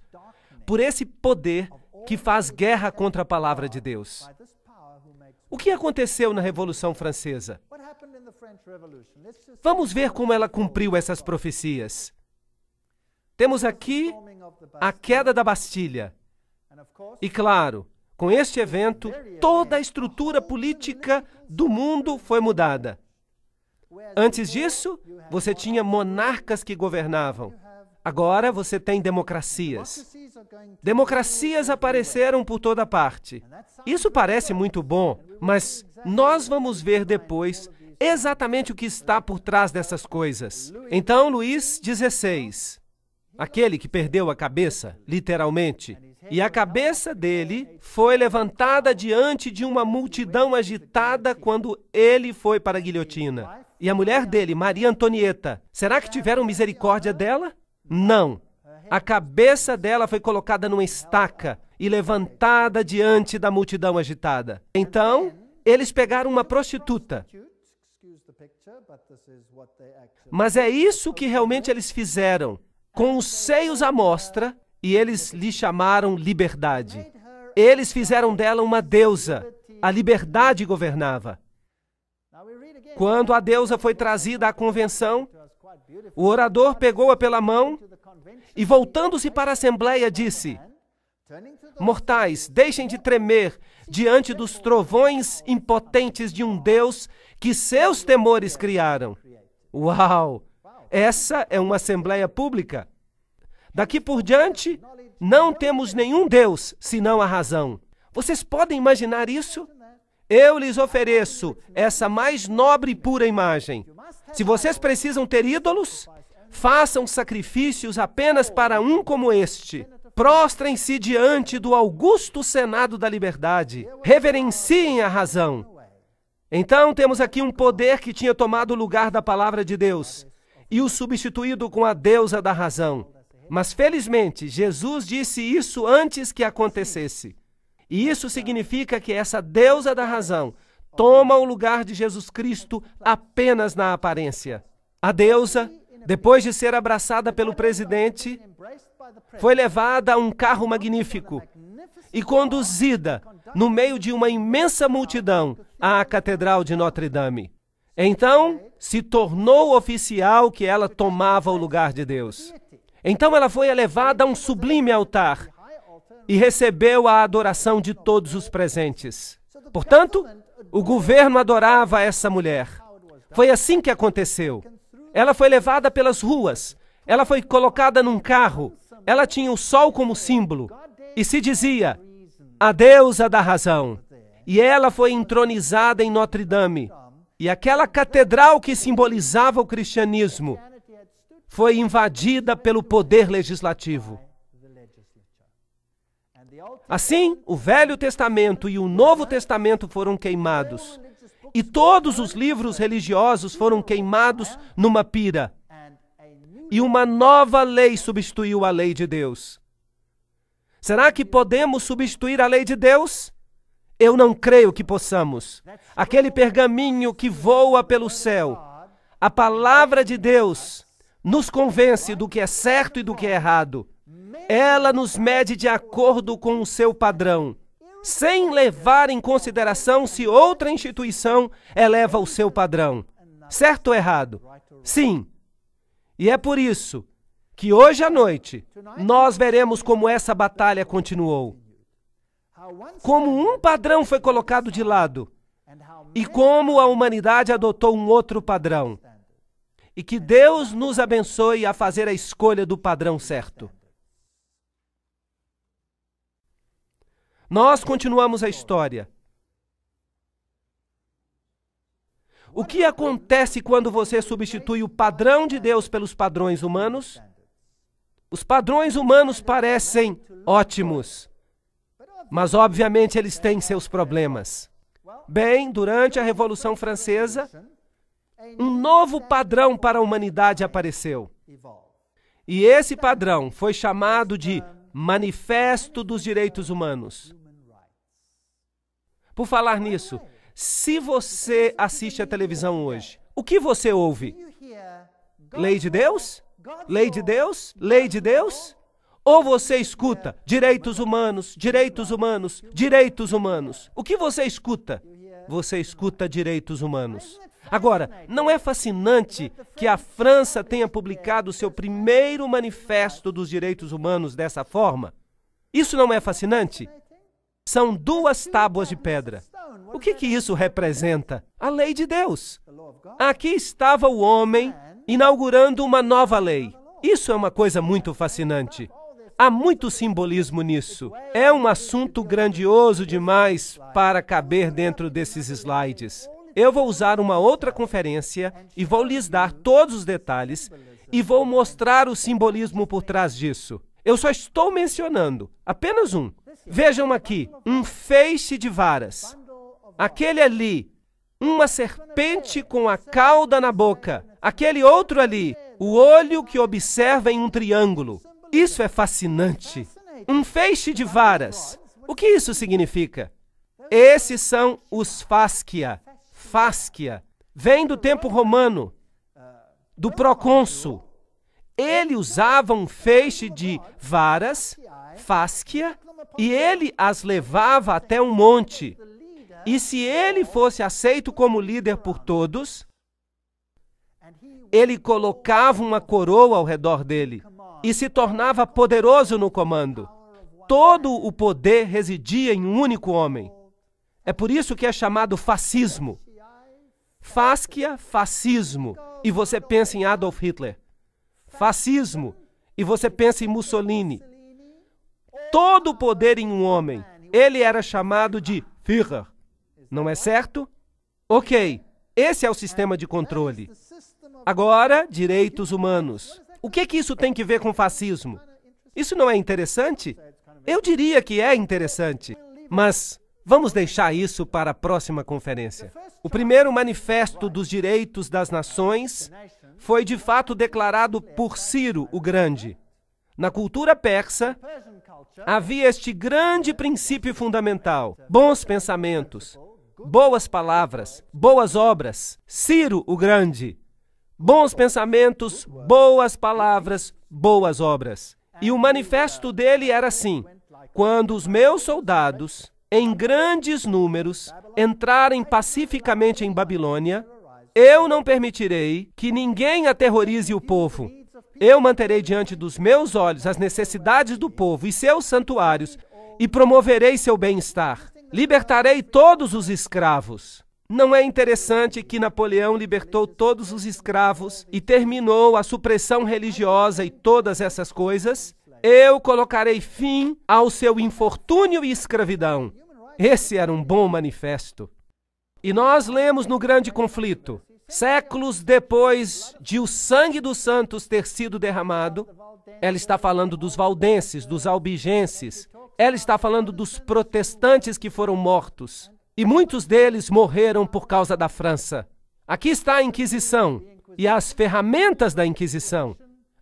por esse poder que faz guerra contra a palavra de Deus. O que aconteceu na Revolução Francesa? Vamos ver como ela cumpriu essas profecias. Temos aqui a queda da Bastilha. E claro, com este evento, toda a estrutura política do mundo foi mudada. Antes disso, você tinha monarcas que governavam. Agora você tem democracias. Democracias apareceram por toda parte. Isso parece muito bom, mas nós vamos ver depois exatamente o que está por trás dessas coisas. Então, Luís 16 aquele que perdeu a cabeça, literalmente. E a cabeça dele foi levantada diante de uma multidão agitada quando ele foi para a guilhotina. E a mulher dele, Maria Antonieta, será que tiveram misericórdia dela? Não. A cabeça dela foi colocada numa estaca e levantada diante da multidão agitada. Então, eles pegaram uma prostituta. Mas é isso que realmente eles fizeram com os seios à mostra, e eles lhe chamaram liberdade. Eles fizeram dela uma deusa. A liberdade governava. Quando a deusa foi trazida à convenção, o orador pegou-a pela mão e, voltando-se para a assembleia, disse: Mortais, deixem de tremer diante dos trovões impotentes de um Deus que seus temores criaram. Uau! Essa é uma assembleia pública. Daqui por diante, não temos nenhum Deus senão a razão. Vocês podem imaginar isso? Eu lhes ofereço essa mais nobre e pura imagem. Se vocês precisam ter ídolos, façam sacrifícios apenas para um como este. Prostrem-se diante do augusto Senado da Liberdade. Reverenciem a razão. Então temos aqui um poder que tinha tomado o lugar da palavra de Deus e o substituído com a deusa da razão. Mas felizmente, Jesus disse isso antes que acontecesse. E isso significa que essa deusa da razão toma o lugar de Jesus Cristo apenas na aparência. A deusa, depois de ser abraçada pelo presidente, foi levada a um carro magnífico e conduzida no meio de uma imensa multidão à Catedral de Notre-Dame. Então, se tornou oficial que ela tomava o lugar de Deus. Então ela foi elevada a um sublime altar e recebeu a adoração de todos os presentes. Portanto, o governo adorava essa mulher. Foi assim que aconteceu. Ela foi levada pelas ruas, ela foi colocada num carro, ela tinha o sol como símbolo e se dizia: A deusa da razão. E ela foi entronizada em Notre Dame. E aquela catedral que simbolizava o cristianismo foi invadida pelo poder legislativo. Assim, o Velho Testamento e o Novo Testamento foram queimados. E todos os livros religiosos foram queimados numa pira. E uma nova lei substituiu a lei de Deus. Será que podemos substituir a lei de Deus? Eu não creio que possamos. Aquele pergaminho que voa pelo céu, a palavra de Deus, nos convence do que é certo e do que é errado. Ela nos mede de acordo com o seu padrão, sem levar em consideração se outra instituição eleva o seu padrão. Certo ou errado? Sim. E é por isso que hoje à noite nós veremos como essa batalha continuou. Como um padrão foi colocado de lado e como a humanidade adotou um outro padrão. E que Deus nos abençoe a fazer a escolha do padrão certo. Nós continuamos a história. O que acontece quando você substitui o padrão de Deus pelos padrões humanos? Os padrões humanos parecem ótimos, mas obviamente eles têm seus problemas. Bem, durante a Revolução Francesa, um novo padrão para a humanidade apareceu. E esse padrão foi chamado de Manifesto dos Direitos Humanos. Por falar nisso, se você assiste à televisão hoje, o que você ouve? Lei de Deus? Lei de Deus? Lei de Deus? Ou você escuta direitos humanos, direitos humanos, direitos humanos? O que você escuta? Você escuta direitos humanos. Agora, não é fascinante que a França tenha publicado seu primeiro manifesto dos direitos humanos dessa forma? Isso não é fascinante? São duas tábuas de pedra. O que, que isso representa? A lei de Deus. Aqui estava o homem inaugurando uma nova lei. Isso é uma coisa muito fascinante. Há muito simbolismo nisso. É um assunto grandioso demais para caber dentro desses slides eu vou usar uma outra conferência e vou lhes dar todos os detalhes e vou mostrar o simbolismo por trás disso. Eu só estou mencionando apenas um. Vejam aqui: um feixe de varas. Aquele ali, uma serpente com a cauda na boca. Aquele outro ali, o olho que observa em um triângulo. Isso é fascinante. Um feixe de varas. O que isso significa? Esses são os fasquia. Fásquia, vem do tempo romano, do procônsul. Ele usava um feixe de varas, fásquia, e ele as levava até um monte. E se ele fosse aceito como líder por todos, ele colocava uma coroa ao redor dele e se tornava poderoso no comando. Todo o poder residia em um único homem. É por isso que é chamado fascismo. Fasquia, fascismo, e você pensa em Adolf Hitler. Fascismo, e você pensa em Mussolini. Todo o poder em um homem. Ele era chamado de Führer. Não é certo? Ok, esse é o sistema de controle. Agora, direitos humanos. O que, que isso tem que ver com fascismo? Isso não é interessante? Eu diria que é interessante. Mas Vamos deixar isso para a próxima conferência. O primeiro Manifesto dos Direitos das Nações foi de fato declarado por Ciro o Grande. Na cultura persa, havia este grande princípio fundamental: bons pensamentos, boas palavras, boas obras. Ciro o Grande. Bons pensamentos, boas palavras, boas obras. E o manifesto dele era assim: quando os meus soldados em grandes números entrarem pacificamente em Babilônia, eu não permitirei que ninguém aterrorize o povo. Eu manterei diante dos meus olhos as necessidades do povo e seus santuários e promoverei seu bem-estar. Libertarei todos os escravos. Não é interessante que Napoleão libertou todos os escravos e terminou a supressão religiosa e todas essas coisas? Eu colocarei fim ao seu infortúnio e escravidão. Esse era um bom manifesto. E nós lemos no Grande Conflito, séculos depois de o sangue dos santos ter sido derramado, ela está falando dos valdenses, dos albigenses, ela está falando dos protestantes que foram mortos. E muitos deles morreram por causa da França. Aqui está a Inquisição e as ferramentas da Inquisição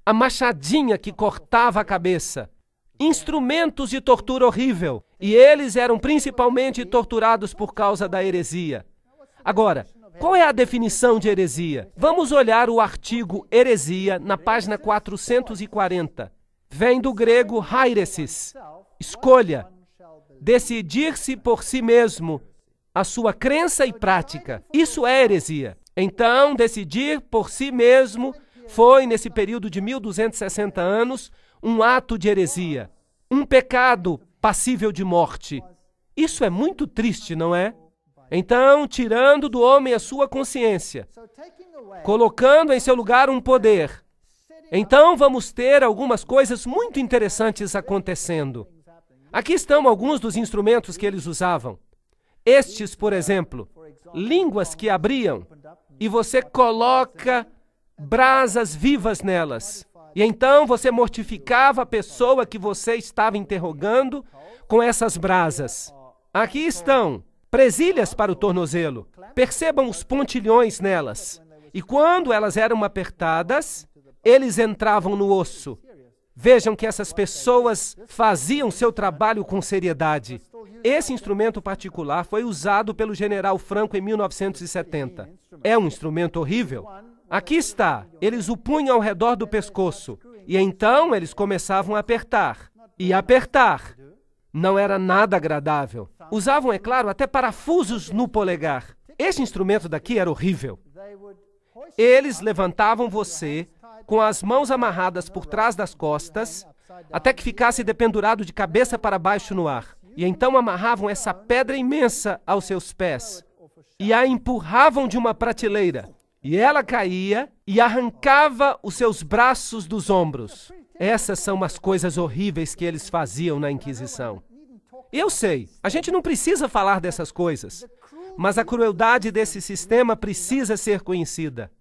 a machadinha que cortava a cabeça, instrumentos de tortura horrível, e eles eram principalmente torturados por causa da heresia. Agora, qual é a definição de heresia? Vamos olhar o artigo heresia na página 440. Vem do grego hairesis, escolha, decidir-se por si mesmo a sua crença e prática. Isso é heresia. Então, decidir por si mesmo foi, nesse período de 1260 anos, um ato de heresia, um pecado passível de morte. Isso é muito triste, não é? Então, tirando do homem a sua consciência, colocando em seu lugar um poder, então vamos ter algumas coisas muito interessantes acontecendo. Aqui estão alguns dos instrumentos que eles usavam. Estes, por exemplo, línguas que abriam, e você coloca brasas vivas nelas. E então você mortificava a pessoa que você estava interrogando com essas brasas. Aqui estão presilhas para o tornozelo. Percebam os pontilhões nelas. E quando elas eram apertadas, eles entravam no osso. Vejam que essas pessoas faziam seu trabalho com seriedade. Esse instrumento particular foi usado pelo general Franco em 1970. É um instrumento horrível, Aqui está. Eles o punham ao redor do pescoço. E então eles começavam a apertar. E apertar. Não era nada agradável. Usavam, é claro, até parafusos no polegar. Esse instrumento daqui era horrível. Eles levantavam você com as mãos amarradas por trás das costas, até que ficasse dependurado de cabeça para baixo no ar. E então amarravam essa pedra imensa aos seus pés e a empurravam de uma prateleira. E ela caía e arrancava os seus braços dos ombros. Essas são as coisas horríveis que eles faziam na Inquisição. Eu sei, a gente não precisa falar dessas coisas, mas a crueldade desse sistema precisa ser conhecida.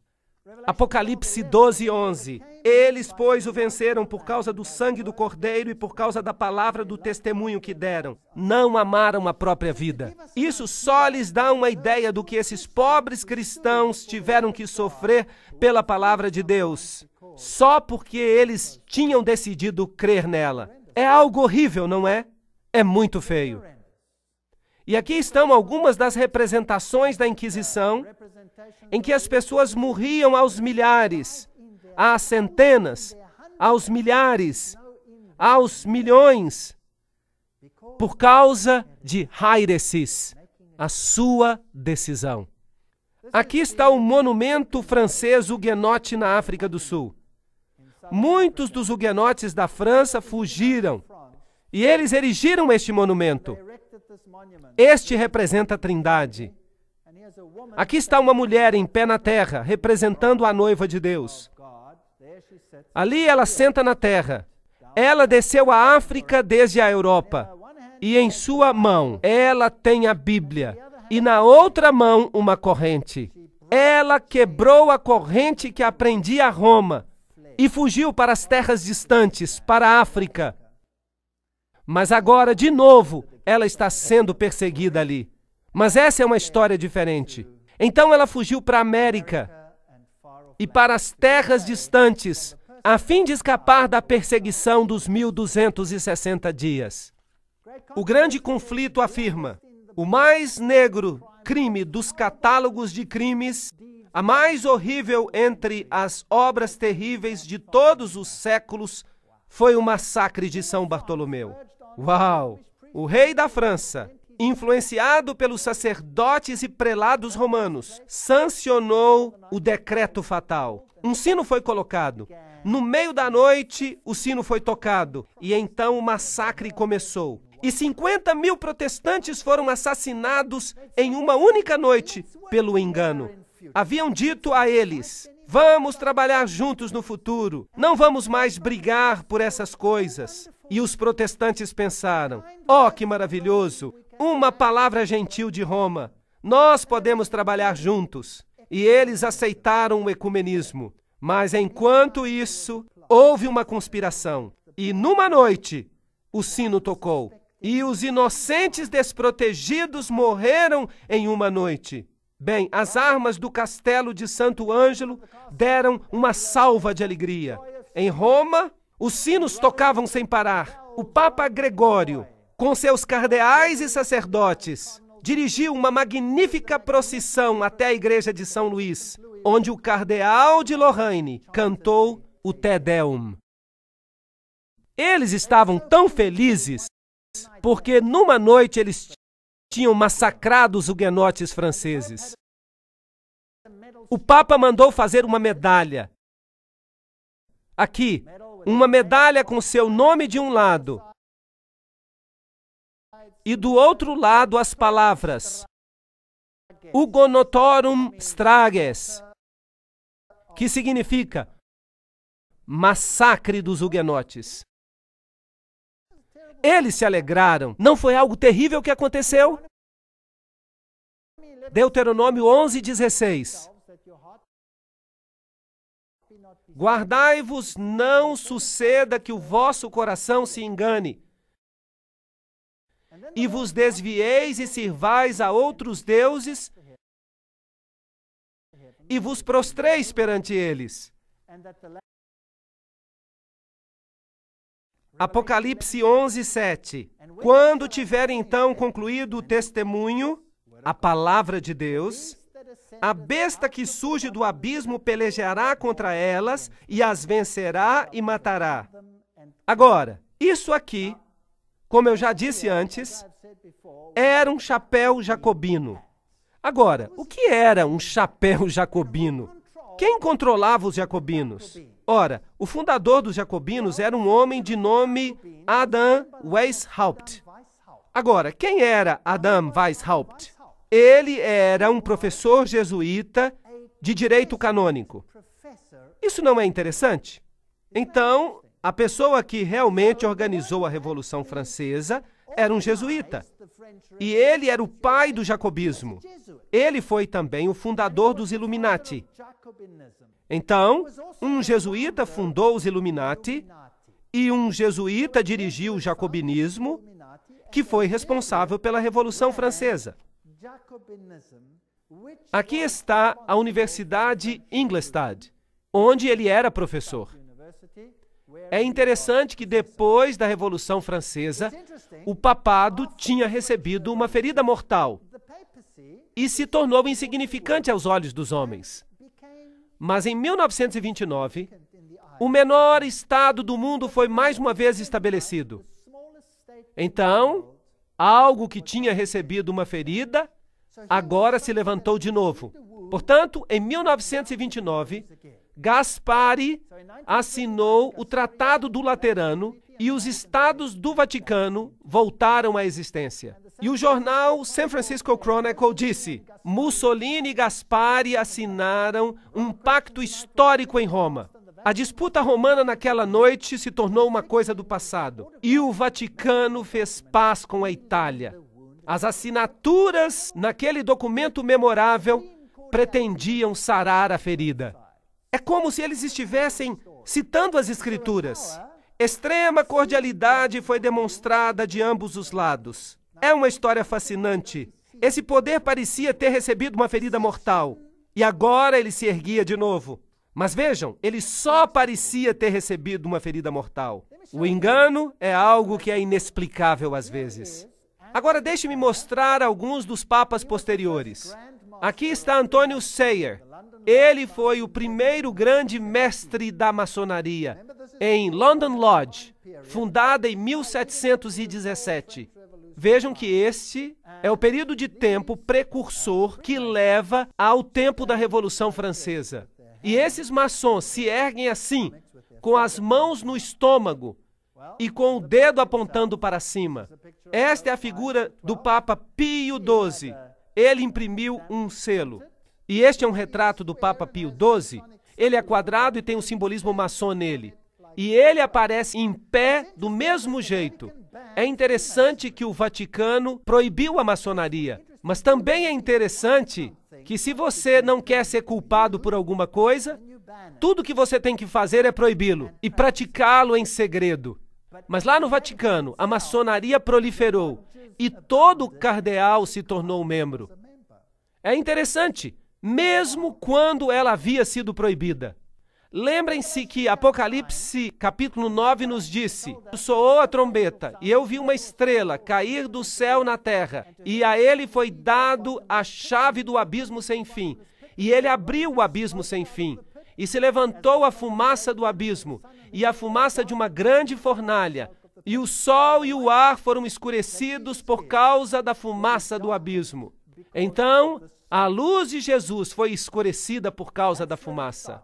Apocalipse 12, 11. Eles, pois, o venceram por causa do sangue do Cordeiro e por causa da palavra do testemunho que deram. Não amaram a própria vida. Isso só lhes dá uma ideia do que esses pobres cristãos tiveram que sofrer pela palavra de Deus, só porque eles tinham decidido crer nela. É algo horrível, não é? É muito feio. E aqui estão algumas das representações da Inquisição, em que as pessoas morriam aos milhares, às centenas, aos milhares, aos milhões, por causa de hairesis, a sua decisão. Aqui está o monumento francês Huguenote na África do Sul. Muitos dos huguenotes da França fugiram e eles erigiram este monumento. Este representa a Trindade. Aqui está uma mulher em pé na terra, representando a noiva de Deus. Ali ela senta na terra. Ela desceu à África desde a Europa. E em sua mão ela tem a Bíblia, e na outra mão uma corrente. Ela quebrou a corrente que aprendia a Roma e fugiu para as terras distantes, para a África. Mas agora, de novo, ela está sendo perseguida ali. Mas essa é uma história diferente. Então ela fugiu para a América e para as terras distantes, a fim de escapar da perseguição dos 1260 dias. O grande conflito afirma: o mais negro crime dos catálogos de crimes, a mais horrível entre as obras terríveis de todos os séculos, foi o massacre de São Bartolomeu. Uau! O rei da França, influenciado pelos sacerdotes e prelados romanos, sancionou o decreto fatal. Um sino foi colocado. No meio da noite, o sino foi tocado e então o massacre começou. E 50 mil protestantes foram assassinados em uma única noite pelo engano. Haviam dito a eles: Vamos trabalhar juntos no futuro. Não vamos mais brigar por essas coisas. E os protestantes pensaram: oh, que maravilhoso! Uma palavra gentil de Roma. Nós podemos trabalhar juntos. E eles aceitaram o ecumenismo. Mas enquanto isso, houve uma conspiração. E numa noite, o sino tocou. E os inocentes desprotegidos morreram em uma noite. Bem, as armas do castelo de Santo Ângelo deram uma salva de alegria. Em Roma, os sinos tocavam sem parar. O Papa Gregório, com seus cardeais e sacerdotes, dirigiu uma magnífica procissão até a igreja de São Luís, onde o cardeal de Lorraine cantou o Te Deum. Eles estavam tão felizes porque numa noite eles tinham massacrado os huguenotes franceses. O Papa mandou fazer uma medalha. Aqui, uma medalha com seu nome de um lado e do outro lado as palavras Hugonotorum Strages, que significa massacre dos huguenotes. Eles se alegraram. Não foi algo terrível que aconteceu? Deuteronômio 16. Guardai-vos, não suceda que o vosso coração se engane, e vos desvieis e sirvais a outros deuses, e vos prostreis perante eles. Apocalipse 11, 7. Quando tiver então concluído o testemunho, a palavra de Deus, a besta que surge do abismo pelejará contra elas e as vencerá e matará. Agora, isso aqui, como eu já disse antes, era um chapéu jacobino. Agora, o que era um chapéu jacobino? Quem controlava os jacobinos? Ora, o fundador dos jacobinos era um homem de nome Adam Weishaupt. Agora, quem era Adam Weishaupt? Ele era um professor jesuíta de direito canônico. Isso não é interessante? Então, a pessoa que realmente organizou a Revolução Francesa era um jesuíta. E ele era o pai do jacobismo. Ele foi também o fundador dos Illuminati. Então, um jesuíta fundou os Illuminati e um jesuíta dirigiu o jacobinismo, que foi responsável pela Revolução Francesa. Aqui está a Universidade Ingolstadt, onde ele era professor. É interessante que depois da Revolução Francesa, o papado tinha recebido uma ferida mortal e se tornou insignificante aos olhos dos homens. Mas em 1929, o menor estado do mundo foi mais uma vez estabelecido. Então, algo que tinha recebido uma ferida agora se levantou de novo. Portanto, em 1929, Gaspari assinou o Tratado do Laterano e os estados do Vaticano voltaram à existência. E o jornal San Francisco Chronicle disse: Mussolini e Gaspari assinaram um pacto histórico em Roma. A disputa romana naquela noite se tornou uma coisa do passado. E o Vaticano fez paz com a Itália. As assinaturas naquele documento memorável pretendiam sarar a ferida. É como se eles estivessem citando as Escrituras. Extrema cordialidade foi demonstrada de ambos os lados. É uma história fascinante. Esse poder parecia ter recebido uma ferida mortal. E agora ele se erguia de novo. Mas vejam, ele só parecia ter recebido uma ferida mortal. O engano é algo que é inexplicável às vezes. Agora deixe-me mostrar alguns dos papas posteriores. Aqui está Antônio Sayer. Ele foi o primeiro grande mestre da maçonaria em London Lodge, fundada em 1717. Vejam que ah. este é o período de tempo precursor tá que leva ao tempo da tá Revolução tá Francesa. E esses maçons se erguem assim, é com as mãos no estômago e com o dedo apontando para cima. Esta é a figura do Papa Pio XII. Ele imprimiu um selo. E este é um retrato do Papa Pio XII. Ele é quadrado e tem um simbolismo maçom nele e ele aparece em pé do mesmo jeito. É interessante que o Vaticano proibiu a maçonaria, mas também é interessante que se você não quer ser culpado por alguma coisa, tudo que você tem que fazer é proibi-lo e praticá-lo em segredo. Mas lá no Vaticano, a maçonaria proliferou e todo cardeal se tornou membro. É interessante, mesmo quando ela havia sido proibida. Lembrem-se que Apocalipse capítulo 9 nos disse: Soou a trombeta, e eu vi uma estrela cair do céu na terra, então, e a ele foi dado a chave do abismo sem fim. E ele abriu o abismo sem fim, e se levantou a fumaça do abismo, né? e a fumaça de uma grande fornalha, e o sol e o ar foram escurecidos por causa da fumaça do abismo. Então, a luz de Jesus foi escurecida por causa da fumaça.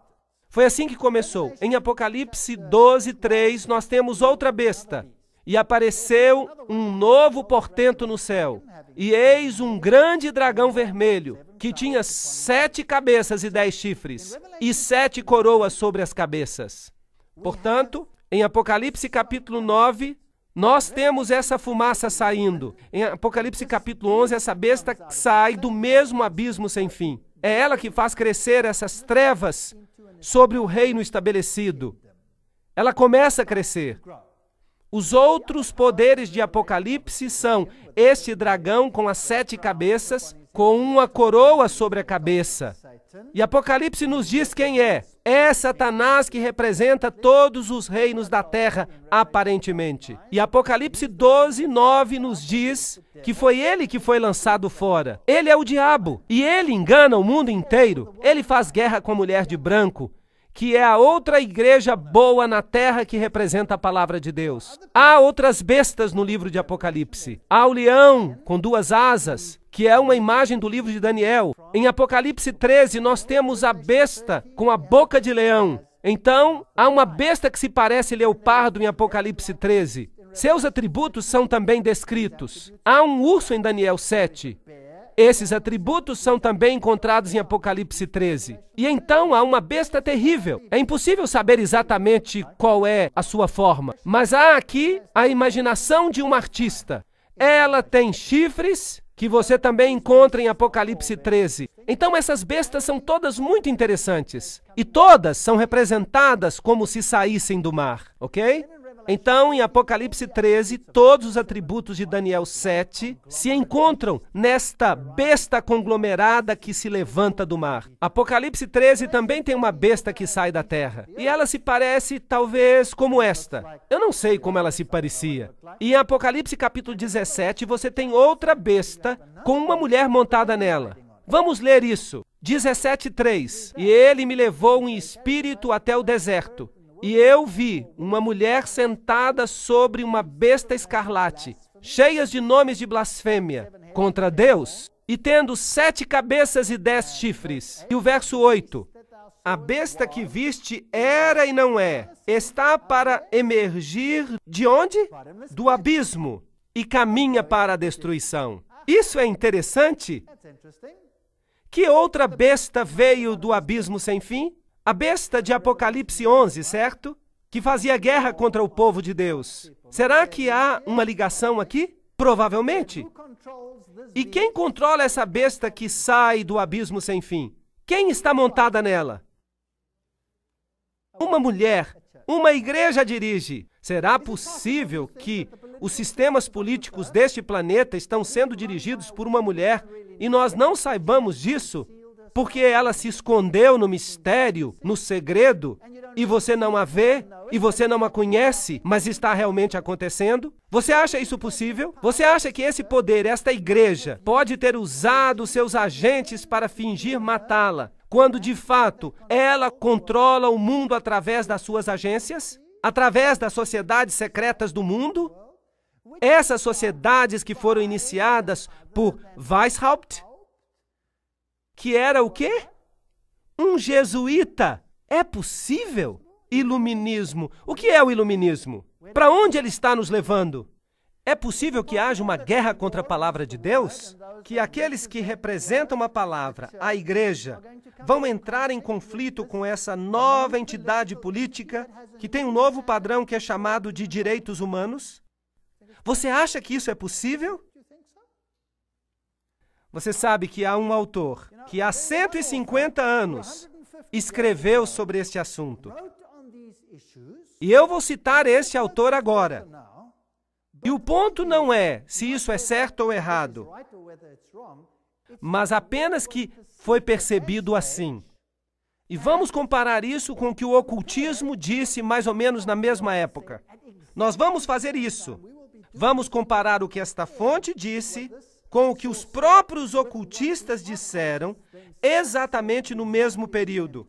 Foi assim que começou. Em Apocalipse 12, 3, nós temos outra besta. E apareceu um novo portento no céu. E eis um grande dragão vermelho, que tinha sete cabeças e dez chifres, e sete coroas sobre as cabeças. Portanto, em Apocalipse capítulo 9, nós temos essa fumaça saindo. Em Apocalipse capítulo 11, essa besta sai do mesmo abismo sem fim. É ela que faz crescer essas trevas sobre o reino estabelecido. Ela começa a crescer. Os outros poderes de Apocalipse são este dragão com as sete cabeças, com uma coroa sobre a cabeça. E Apocalipse nos diz quem é. É Satanás que representa todos os reinos da terra, aparentemente. E Apocalipse 12, 9 nos diz que foi ele que foi lançado fora. Ele é o diabo e ele engana o mundo inteiro. Ele faz guerra com a mulher de branco que é a outra igreja boa na terra que representa a palavra de Deus. Há outras bestas no livro de Apocalipse. Há o leão com duas asas, que é uma imagem do livro de Daniel. Em Apocalipse 13, nós temos a besta com a boca de leão. Então, há uma besta que se parece leopardo em Apocalipse 13. Seus atributos são também descritos. Há um urso em Daniel 7. Esses atributos são também encontrados em Apocalipse 13. E então há uma besta terrível. É impossível saber exatamente qual é a sua forma, mas há aqui a imaginação de um artista. Ela tem chifres que você também encontra em Apocalipse 13. Então, essas bestas são todas muito interessantes e todas são representadas como se saíssem do mar, ok? Então, em Apocalipse 13, todos os atributos de Daniel 7 se encontram nesta besta conglomerada que se levanta do mar. Apocalipse 13 também tem uma besta que sai da terra. E ela se parece, talvez, como esta. Eu não sei como ela se parecia. E em Apocalipse capítulo 17, você tem outra besta com uma mulher montada nela. Vamos ler isso. 17:3 E ele me levou um espírito até o deserto e eu vi uma mulher sentada sobre uma besta escarlate, cheias de nomes de blasfêmia contra Deus, e tendo sete cabeças e dez chifres. E o verso 8: A besta que viste era e não é, está para emergir de onde? Do abismo, e caminha para a destruição. Isso é interessante? Que outra besta veio do abismo sem fim? A besta de Apocalipse 11, certo? Que fazia guerra contra o povo de Deus. Será que há uma ligação aqui? Provavelmente. E quem controla essa besta que sai do abismo sem fim? Quem está montada nela? Uma mulher, uma igreja dirige. Será possível que os sistemas políticos deste planeta estão sendo dirigidos por uma mulher e nós não saibamos disso? porque ela se escondeu no mistério, no segredo, e você não a vê, e você não a conhece, mas está realmente acontecendo? Você acha isso possível? Você acha que esse poder, esta igreja, pode ter usado seus agentes para fingir matá-la, quando de fato ela controla o mundo através das suas agências? Através das sociedades secretas do mundo? Essas sociedades que foram iniciadas por Weishaupt, que era o quê? Um jesuíta. É possível? Iluminismo. O que é o iluminismo? Para onde ele está nos levando? É possível que haja uma guerra contra a palavra de Deus? Que aqueles que representam a palavra, a igreja, vão entrar em conflito com essa nova entidade política que tem um novo padrão que é chamado de direitos humanos? Você acha que isso é possível? Você sabe que há um autor que há 150 anos escreveu sobre este assunto. E eu vou citar esse autor agora. E o ponto não é se isso é certo ou errado, mas apenas que foi percebido assim. E vamos comparar isso com o que o ocultismo disse mais ou menos na mesma época. Nós vamos fazer isso. Vamos comparar o que esta fonte disse com o que os próprios ocultistas disseram exatamente no mesmo período.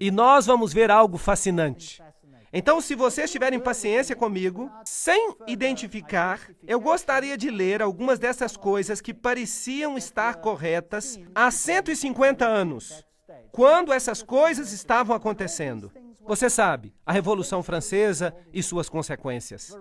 E nós vamos ver algo fascinante. Então, se vocês tiverem paciência comigo, sem identificar, eu gostaria de ler algumas dessas coisas que pareciam estar corretas há 150 anos, quando essas coisas estavam acontecendo. Você sabe, a Revolução Francesa e suas consequências.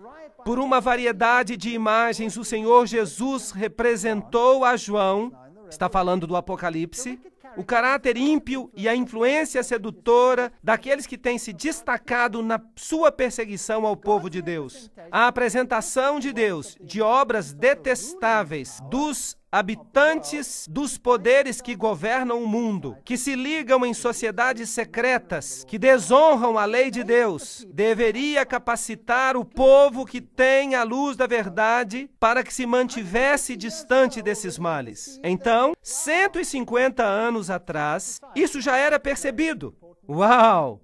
Por uma variedade de imagens, o Senhor Jesus representou a João, está falando do Apocalipse, o caráter ímpio e a influência sedutora daqueles que têm se destacado na sua perseguição ao povo de Deus. A apresentação de Deus de obras detestáveis dos habitantes dos poderes que governam o mundo, que se ligam em sociedades secretas, que desonram a lei de Deus, deveria capacitar o povo que tem a luz da verdade para que se mantivesse distante desses males. Então, 150 anos atrás, isso já era percebido. Uau!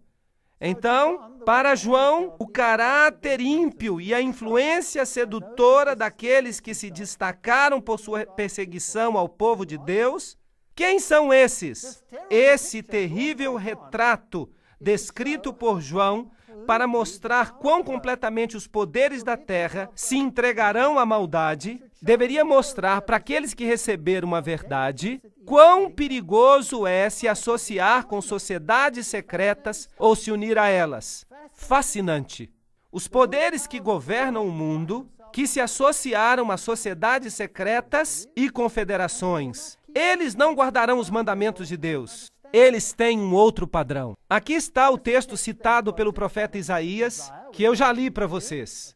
Então, para João, o caráter ímpio e a influência sedutora daqueles que se destacaram por sua perseguição ao povo de Deus, quem são esses? Esse terrível retrato descrito por João para mostrar quão completamente os poderes da terra se entregarão à maldade, deveria mostrar para aqueles que receberam uma verdade quão perigoso é se associar com sociedades secretas ou se unir a elas. Fascinante! Os poderes que governam o mundo, que se associaram a sociedades secretas e confederações, eles não guardarão os mandamentos de Deus eles têm um outro padrão. Aqui está o texto citado pelo profeta Isaías, que eu já li para vocês.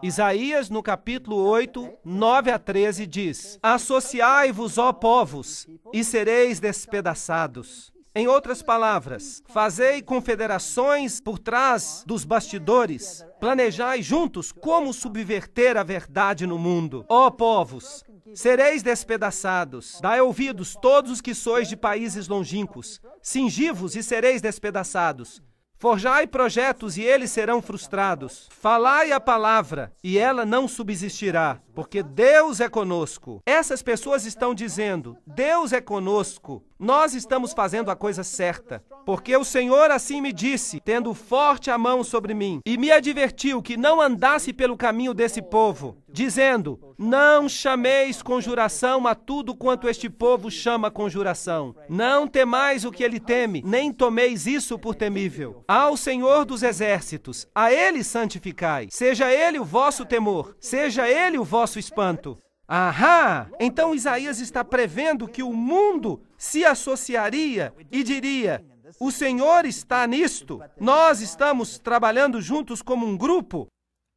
Isaías, no capítulo 8, 9 a 13, diz: Associai-vos, ó povos, e sereis despedaçados. Em outras palavras, fazei confederações por trás dos bastidores, planejai juntos como subverter a verdade no mundo. Ó povos, Sereis despedaçados. Dai ouvidos, todos os que sois de países longínquos. Singivos e sereis despedaçados. Forjai projetos e eles serão frustrados. Falai a palavra e ela não subsistirá porque Deus é conosco. Essas pessoas estão dizendo: Deus é conosco. Nós estamos fazendo a coisa certa, porque o Senhor assim me disse, tendo forte a mão sobre mim, e me advertiu que não andasse pelo caminho desse povo, dizendo: Não chameis conjuração a tudo quanto este povo chama conjuração. Não temais o que ele teme, nem tomeis isso por temível. Ao Senhor dos exércitos, a ele santificai. Seja ele o vosso temor, seja ele o vosso nosso espanto. Ahá! Então Isaías está prevendo que o mundo se associaria e diria: o Senhor está nisto, nós estamos trabalhando juntos como um grupo.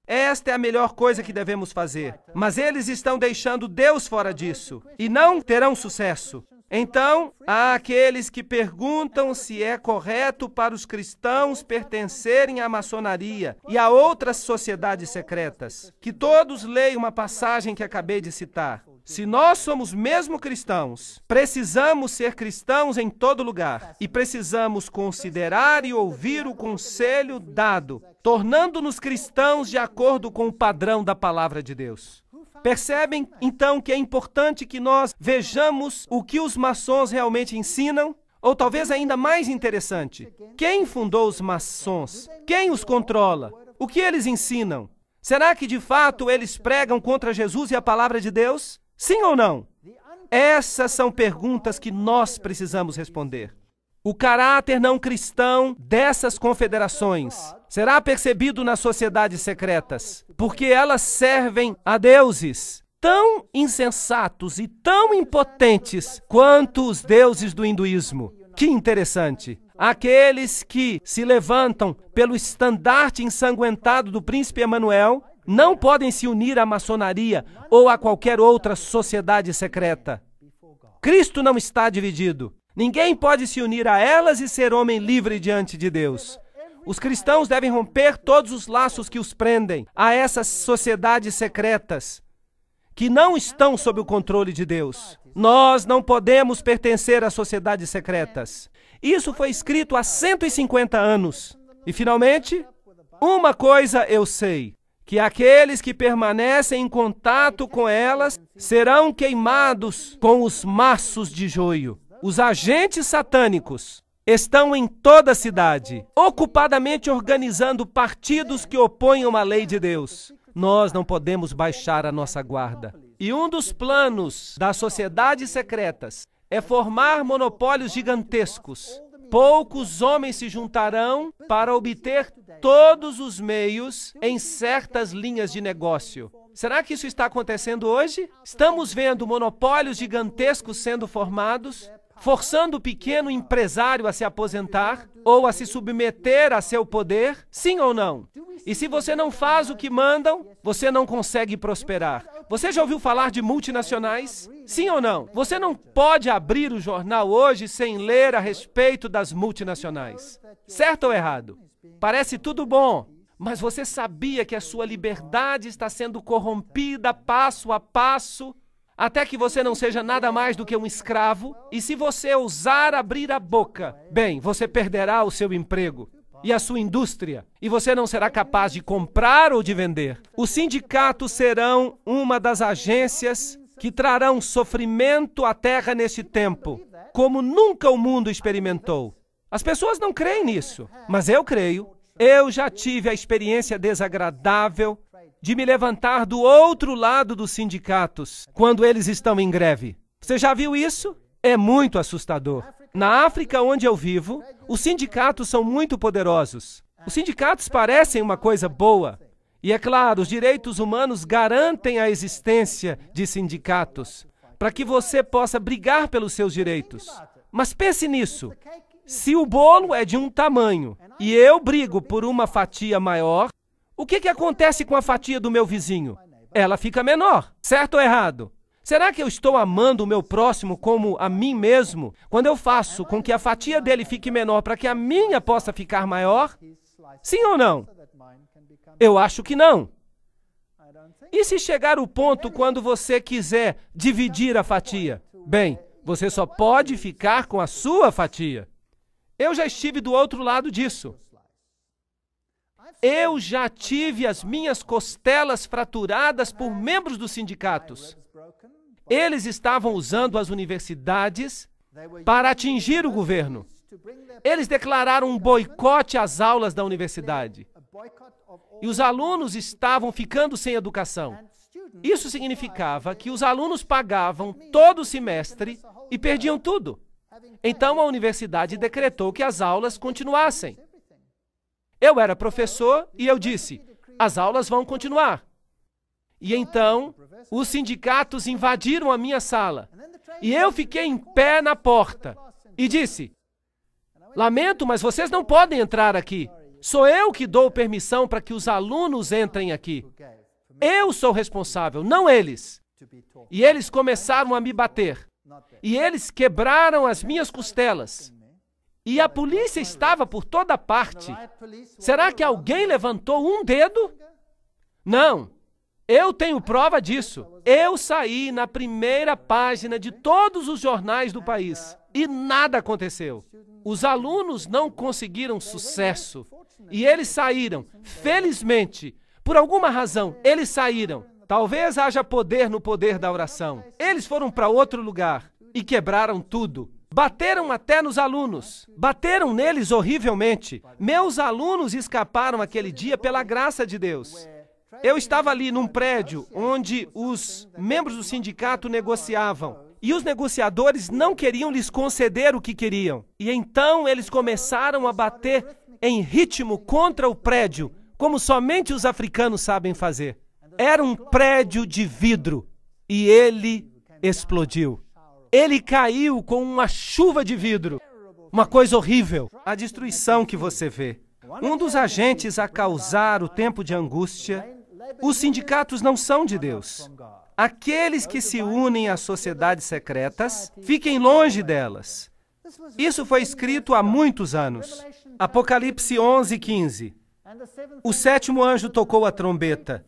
Esta é a melhor coisa que devemos fazer. Mas eles estão deixando Deus fora disso e não terão sucesso. Então, há aqueles que perguntam se é correto para os cristãos pertencerem à maçonaria e a outras sociedades secretas. Que todos leiam uma passagem que acabei de citar. Se nós somos mesmo cristãos, precisamos ser cristãos em todo lugar e precisamos considerar e ouvir o conselho dado, tornando-nos cristãos de acordo com o padrão da palavra de Deus. Percebem então que é importante que nós vejamos o que os maçons realmente ensinam? Ou talvez ainda mais interessante, quem fundou os maçons? Quem os controla? O que eles ensinam? Será que de fato eles pregam contra Jesus e a palavra de Deus? Sim ou não? Essas são perguntas que nós precisamos responder. O caráter não cristão dessas confederações será percebido nas sociedades secretas, porque elas servem a deuses tão insensatos e tão impotentes quanto os deuses do hinduísmo. Que interessante! Aqueles que se levantam pelo estandarte ensanguentado do príncipe Emanuel não podem se unir à maçonaria ou a qualquer outra sociedade secreta. Cristo não está dividido. Ninguém pode se unir a elas e ser homem livre diante de Deus. Os cristãos devem romper todos os laços que os prendem a essas sociedades secretas que não estão sob o controle de Deus. Nós não podemos pertencer a sociedades secretas. Isso foi escrito há 150 anos. E finalmente, uma coisa eu sei: que aqueles que permanecem em contato com elas serão queimados com os maços de joio. Os agentes satânicos estão em toda a cidade, ocupadamente organizando partidos que opõem a lei de Deus. Nós não podemos baixar a nossa guarda. E um dos planos das sociedades secretas é formar monopólios gigantescos. Poucos homens se juntarão para obter todos os meios em certas linhas de negócio. Será que isso está acontecendo hoje? Estamos vendo monopólios gigantescos sendo formados forçando o pequeno empresário a se aposentar ou a se submeter a seu poder? Sim ou não? E se você não faz o que mandam, você não consegue prosperar. Você já ouviu falar de multinacionais? Sim ou não? Você não pode abrir o jornal hoje sem ler a respeito das multinacionais. Certo ou errado? Parece tudo bom, mas você sabia que a sua liberdade está sendo corrompida passo a passo até que você não seja nada mais do que um escravo, e se você ousar abrir a boca, bem, você perderá o seu emprego e a sua indústria, e você não será capaz de comprar ou de vender. Os sindicatos serão uma das agências que trarão sofrimento à terra neste tempo, como nunca o mundo experimentou. As pessoas não creem nisso, mas eu creio. Eu já tive a experiência desagradável de me levantar do outro lado dos sindicatos quando eles estão em greve. Você já viu isso? É muito assustador. Na África, onde eu vivo, os sindicatos são muito poderosos. Os sindicatos parecem uma coisa boa. E é claro, os direitos humanos garantem a existência de sindicatos para que você possa brigar pelos seus direitos. Mas pense nisso. Se o bolo é de um tamanho e eu brigo por uma fatia maior, o que, que acontece com a fatia do meu vizinho? Ela fica menor, certo ou errado? Será que eu estou amando o meu próximo como a mim mesmo? Quando eu faço com que a fatia dele fique menor para que a minha possa ficar maior? Sim ou não? Eu acho que não. E se chegar o ponto quando você quiser dividir a fatia? Bem, você só pode ficar com a sua fatia. Eu já estive do outro lado disso. Eu já tive as minhas costelas fraturadas por membros dos sindicatos. Eles estavam usando as universidades para atingir o governo. Eles declararam um boicote às aulas da universidade. E os alunos estavam ficando sem educação. Isso significava que os alunos pagavam todo o semestre e perdiam tudo. Então a universidade decretou que as aulas continuassem. Eu era professor e eu disse: as aulas vão continuar. E então, os sindicatos invadiram a minha sala. E eu fiquei em pé na porta e disse: Lamento, mas vocês não podem entrar aqui. Sou eu que dou permissão para que os alunos entrem aqui. Eu sou responsável, não eles. E eles começaram a me bater. E eles quebraram as minhas costelas. E a polícia estava por toda parte. Será que alguém levantou um dedo? Não. Eu tenho prova disso. Eu saí na primeira página de todos os jornais do país e nada aconteceu. Os alunos não conseguiram sucesso e eles saíram, felizmente, por alguma razão, eles saíram. Talvez haja poder no poder da oração. Eles foram para outro lugar e quebraram tudo. Bateram até nos alunos, bateram neles horrivelmente. Meus alunos escaparam aquele dia pela graça de Deus. Eu estava ali num prédio onde os membros do sindicato negociavam. E os negociadores não queriam lhes conceder o que queriam. E então eles começaram a bater em ritmo contra o prédio, como somente os africanos sabem fazer. Era um prédio de vidro e ele explodiu. Ele caiu com uma chuva de vidro. Uma coisa horrível. A destruição que você vê. Um dos agentes a causar o tempo de angústia. Os sindicatos não são de Deus. Aqueles que se unem às sociedades secretas, fiquem longe delas. Isso foi escrito há muitos anos. Apocalipse 11, 15. O sétimo anjo tocou a trombeta,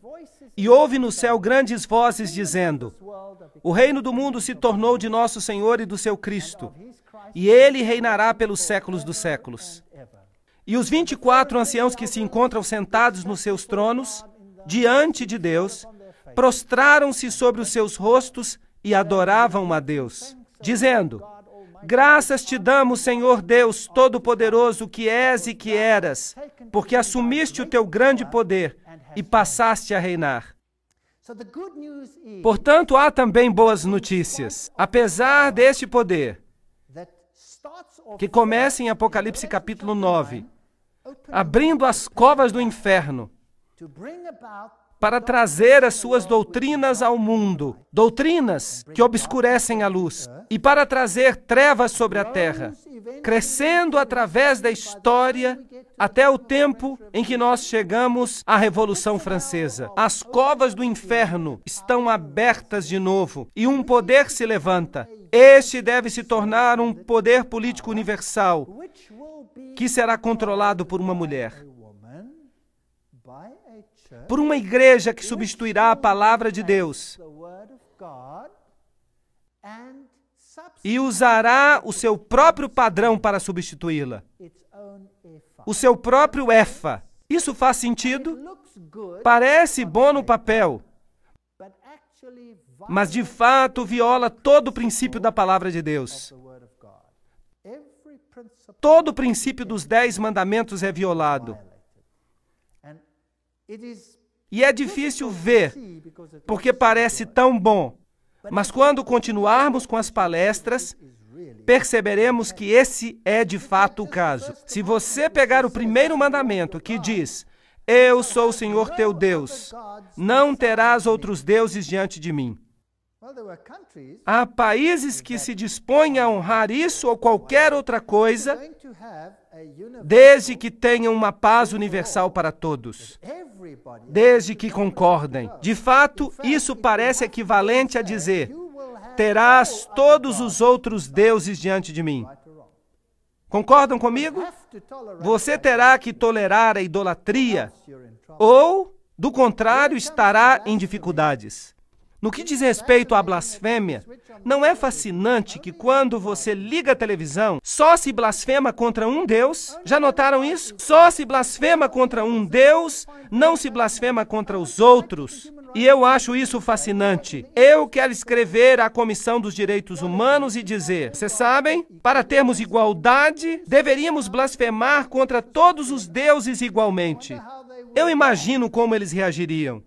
e houve no céu grandes vozes dizendo: O reino do mundo se tornou de nosso Senhor e do seu Cristo, e ele reinará pelos séculos dos séculos. E os vinte e quatro anciãos que se encontram sentados nos seus tronos, diante de Deus, prostraram-se sobre os seus rostos e adoravam a Deus, dizendo: Graças te damos, Senhor Deus Todo-Poderoso, que és e que eras, porque assumiste o teu grande poder e passaste a reinar. Portanto, há também boas notícias. Apesar deste poder, que começa em Apocalipse capítulo 9, abrindo as covas do inferno para trazer as suas doutrinas ao mundo, doutrinas que obscurecem a luz, e para trazer trevas sobre a terra, crescendo através da história até o tempo em que nós chegamos à Revolução Francesa. As covas do inferno estão abertas de novo e um poder se levanta. Este deve se tornar um poder político universal que será controlado por uma mulher por uma igreja que substituirá a palavra de Deus e usará o seu próprio padrão para substituí-la, o seu próprio EFA. Isso faz sentido? Parece bom no papel, mas de fato viola todo o princípio da palavra de Deus. Todo o princípio dos dez mandamentos é violado. E é difícil é ver, porque parece tão bom. Mas quando continuarmos com as palestras, perceberemos que esse é de fato o caso. Se você pegar o primeiro mandamento que diz: Eu sou o Senhor teu Deus, não terás outros deuses diante de mim. Há países que se dispõem a honrar isso ou qualquer outra coisa, desde que tenham uma paz universal para todos desde que concordem. De fato, isso parece equivalente a dizer: terás todos os outros deuses diante de mim. Concordam comigo? Você terá que tolerar a idolatria, ou, do contrário, estará em dificuldades. No que diz respeito à blasfêmia, não é fascinante que quando você liga a televisão, só se blasfema contra um Deus? Já notaram isso? Só se blasfema contra um Deus, não se blasfema contra os outros. E eu acho isso fascinante. Eu quero escrever à Comissão dos Direitos Humanos e dizer: vocês sabem, para termos igualdade, deveríamos blasfemar contra todos os deuses igualmente. Eu imagino como eles reagiriam.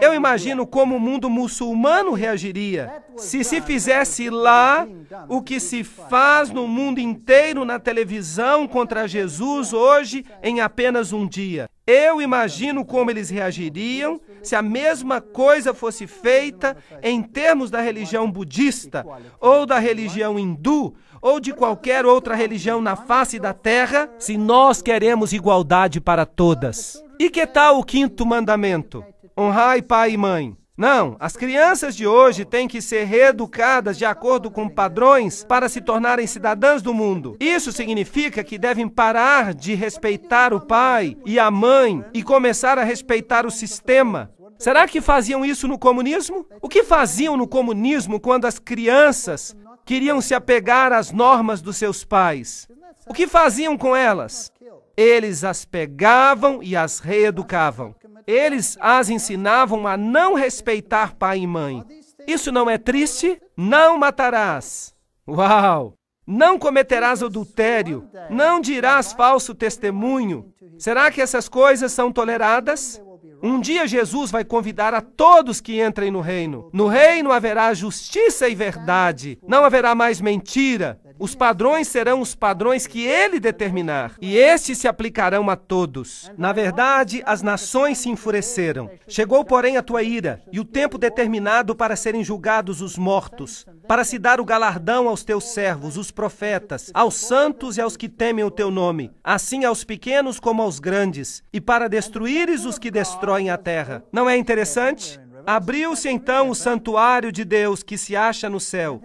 É é. Eu imagino como o mundo muçulmano reagiria se se fizesse lá o que se faz no mundo inteiro na televisão contra Jesus hoje em apenas um dia. Eu imagino como eles reagiriam se a mesma coisa fosse feita em termos da religião budista, ou da religião hindu, ou de qualquer outra religião na face da terra, se nós queremos igualdade para todas. E que tal o quinto mandamento? Honrai pai e mãe. Não, as crianças de hoje têm que ser reeducadas de acordo com padrões para se tornarem cidadãs do mundo. Isso significa que devem parar de respeitar o pai e a mãe e começar a respeitar o sistema. Será que faziam isso no comunismo? O que faziam no comunismo quando as crianças queriam se apegar às normas dos seus pais? O que faziam com elas? Eles as pegavam e as reeducavam. Eles as ensinavam a não respeitar pai e mãe. Isso não é triste? Não matarás. Uau! Não cometerás adultério, não dirás falso testemunho. Será que essas coisas são toleradas? Um dia Jesus vai convidar a todos que entrem no reino. No reino haverá justiça e verdade, não haverá mais mentira, os padrões serão os padrões que ele determinar, e estes se aplicarão a todos. Na verdade, as nações se enfureceram. Chegou, porém, a tua ira, e o tempo determinado para serem julgados os mortos, para se dar o galardão aos teus servos, os profetas, aos santos e aos que temem o teu nome, assim aos pequenos como aos grandes, e para destruíres os que destroem a terra. Não é interessante? Abriu-se então o santuário de Deus que se acha no céu,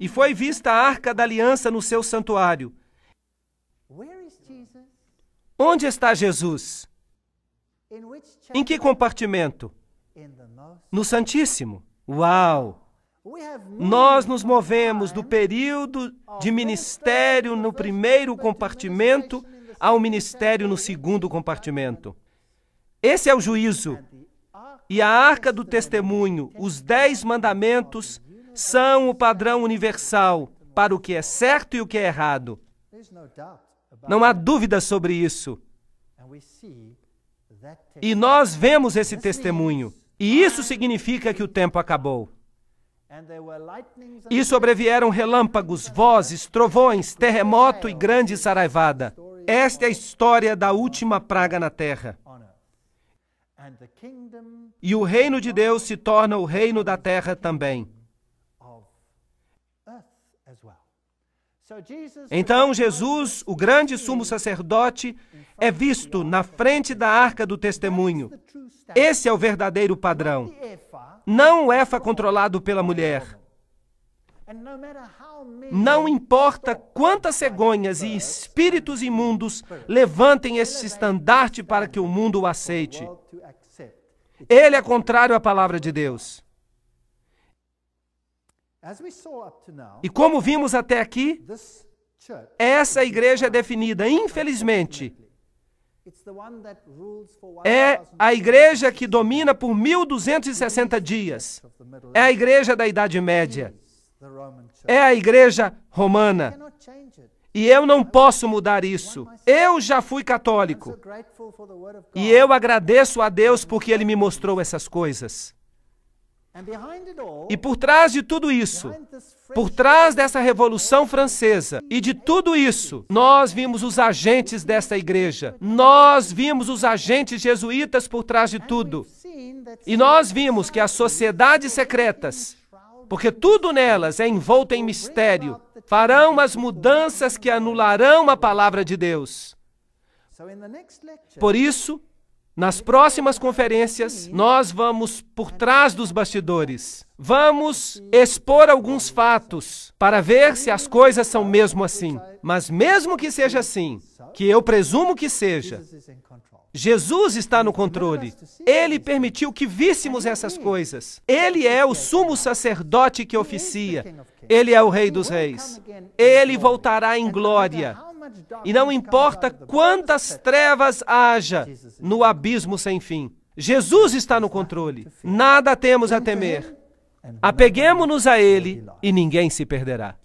e foi vista a arca da aliança no seu santuário. Onde está Jesus? Em que compartimento? No Santíssimo. Uau! Nós nos movemos do período de ministério no primeiro compartimento ao ministério no segundo compartimento. Esse é o juízo. E a arca do testemunho, os dez mandamentos, são o padrão universal para o que é certo e o que é errado. Não há dúvida sobre isso. E nós vemos esse testemunho. E isso significa que o tempo acabou. E sobrevieram relâmpagos, vozes, trovões, terremoto e grande saraivada. Esta é a história da última praga na terra. E o reino de Deus se torna o reino da terra também. Então Jesus, o grande sumo sacerdote, é visto na frente da arca do testemunho. Esse é o verdadeiro padrão. Não o EFA controlado pela mulher. Não importa quantas cegonhas e espíritos imundos levantem esse estandarte para que o mundo o aceite. Ele é contrário à palavra de Deus. E como vimos até aqui, essa igreja é definida, infelizmente, é a igreja que domina por 1260 dias. É a igreja da Idade Média. É a igreja romana. E eu não posso mudar isso. Eu já fui católico. E eu agradeço a Deus porque ele me mostrou essas coisas. E por trás de tudo isso, por trás dessa Revolução Francesa e de tudo isso, nós vimos os agentes desta igreja, nós vimos os agentes jesuítas por trás de tudo. E nós vimos que as sociedades secretas, porque tudo nelas é envolto em mistério, farão as mudanças que anularão a palavra de Deus. Por isso, nas próximas conferências, nós vamos por trás dos bastidores. Vamos expor alguns fatos para ver se as coisas são mesmo assim. Mas, mesmo que seja assim, que eu presumo que seja, Jesus está no controle. Ele permitiu que víssemos essas coisas. Ele é o sumo sacerdote que oficia. Ele é o Rei dos Reis. Ele voltará em glória e não importa quantas trevas haja no abismo sem fim. Jesus está no controle. Nada temos a temer. É Apeguemos-nos a Ele e ninguém se perderá.